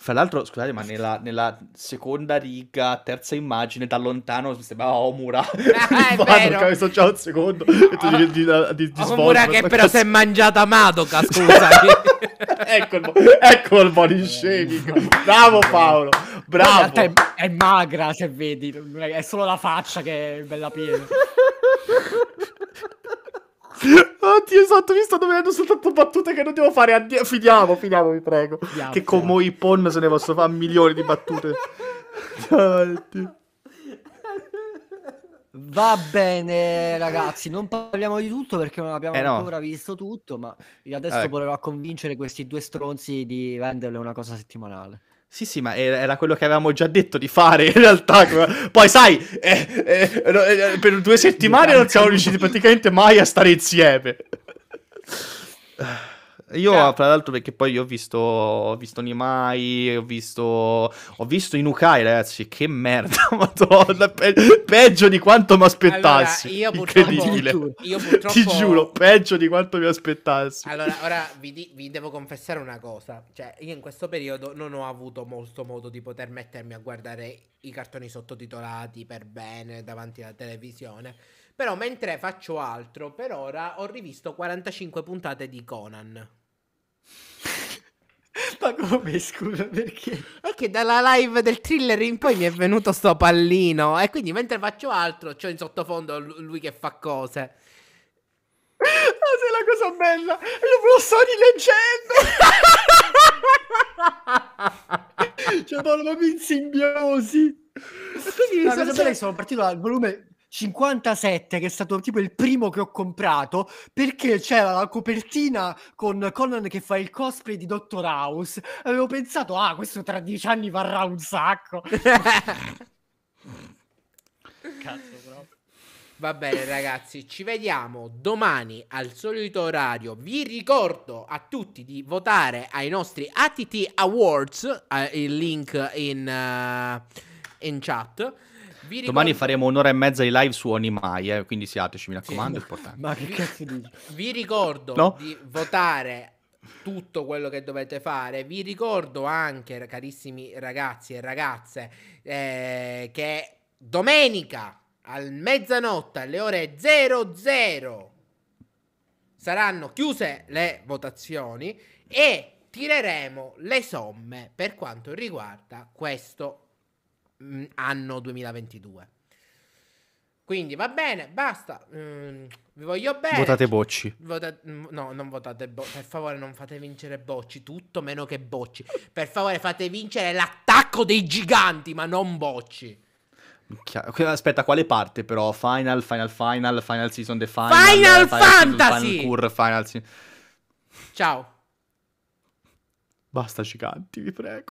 [SPEAKER 1] Fra l'altro, scusate, ma nella, nella, seconda riga, terza immagine, da lontano mi sembrava Omura. Ah, Madoka, sto già un secondo. Oh, di, di, di, di Omura che però si è mangiata Madoka, scusami.
[SPEAKER 2] ecco, il, ecco il body shaming. Bravo Paolo, bravo. È, è, magra se vedi, è solo la faccia che è bella piena. Oddio,
[SPEAKER 1] esatto, mi sto dominando soltanto battute che non devo fare. Addio. Finiamo, finiamo, vi prego. Finiamo, che con Moipon se ne posso fare milioni di battute.
[SPEAKER 2] Oddio. Va bene, ragazzi, non parliamo di tutto perché non abbiamo eh no. ancora visto tutto, ma io adesso Vabbè. proverò convincere questi due stronzi di venderle una cosa settimanale.
[SPEAKER 1] Sì, sì, ma era quello che avevamo già detto di fare in realtà. Poi, sai, eh, eh, eh per due settimane non siamo riusciti praticamente mai a stare insieme. Io, yeah. fra l'altro, perché poi ho visto, ho visto Nimai, ho visto, ho visto Inukai, ragazzi, che merda, madonna, pe- peggio di quanto mi aspettassi. Allora, io purtroppo, Incredibile. Io purtroppo... Ti giuro, peggio di quanto mi aspettassi. Allora, ora
[SPEAKER 3] vi, di- vi, devo confessare una cosa, cioè, io in questo periodo non ho avuto molto modo di poter mettermi a guardare i cartoni sottotitolati per bene davanti alla televisione. Però mentre faccio altro, per ora ho rivisto 45 puntate di Conan.
[SPEAKER 2] Ma come scusa
[SPEAKER 3] perché? È che dalla live del thriller in poi mi è venuto sto pallino e quindi mentre faccio altro c'ho in sottofondo lui che fa cose.
[SPEAKER 2] Ma ah, sei la cosa bella, io lo sto rileggendo. cioè, proprio in simbiosi. E quindi la cosa sono partito dal volume 57 che è stato tipo il primo che ho comprato perché c'era la copertina con Conan che fa il cosplay di Dr. House. Avevo pensato, ah, questo tra dieci anni varrà un sacco.
[SPEAKER 1] Cazzo,
[SPEAKER 3] Va bene ragazzi, ci vediamo domani al solito orario. Vi ricordo a tutti di votare ai nostri ATT Awards, eh, il link in, uh, in chat ricordo... Domani faremo
[SPEAKER 1] un'ora e mezza di live su Onimai, eh, quindi siateci, mi raccomando, sì. è importante. Ma
[SPEAKER 2] che cazzo dici?
[SPEAKER 3] Vi ricordo no? di votare tutto quello che dovete fare. Vi ricordo anche, carissimi ragazzi e ragazze, eh, che domenica al mezzanotte alle ore 00 saranno chiuse le votazioni e tireremo le somme per quanto riguarda questo mh, mm, anno 2022. Quindi va bene, basta. Mm, vi voglio bene. Votate Bocci. Vota- mm, no, non votate Bocci. Per favore, non fate vincere Bocci. Tutto meno che Bocci. Per favore, fate vincere l'attacco dei giganti, ma non Bocci.
[SPEAKER 1] Aspetta, quale parte però? Final, final, final, final season, the final. Final, Fantasy! Season, final cure, final se- Ciao. Basta giganti, vi prego.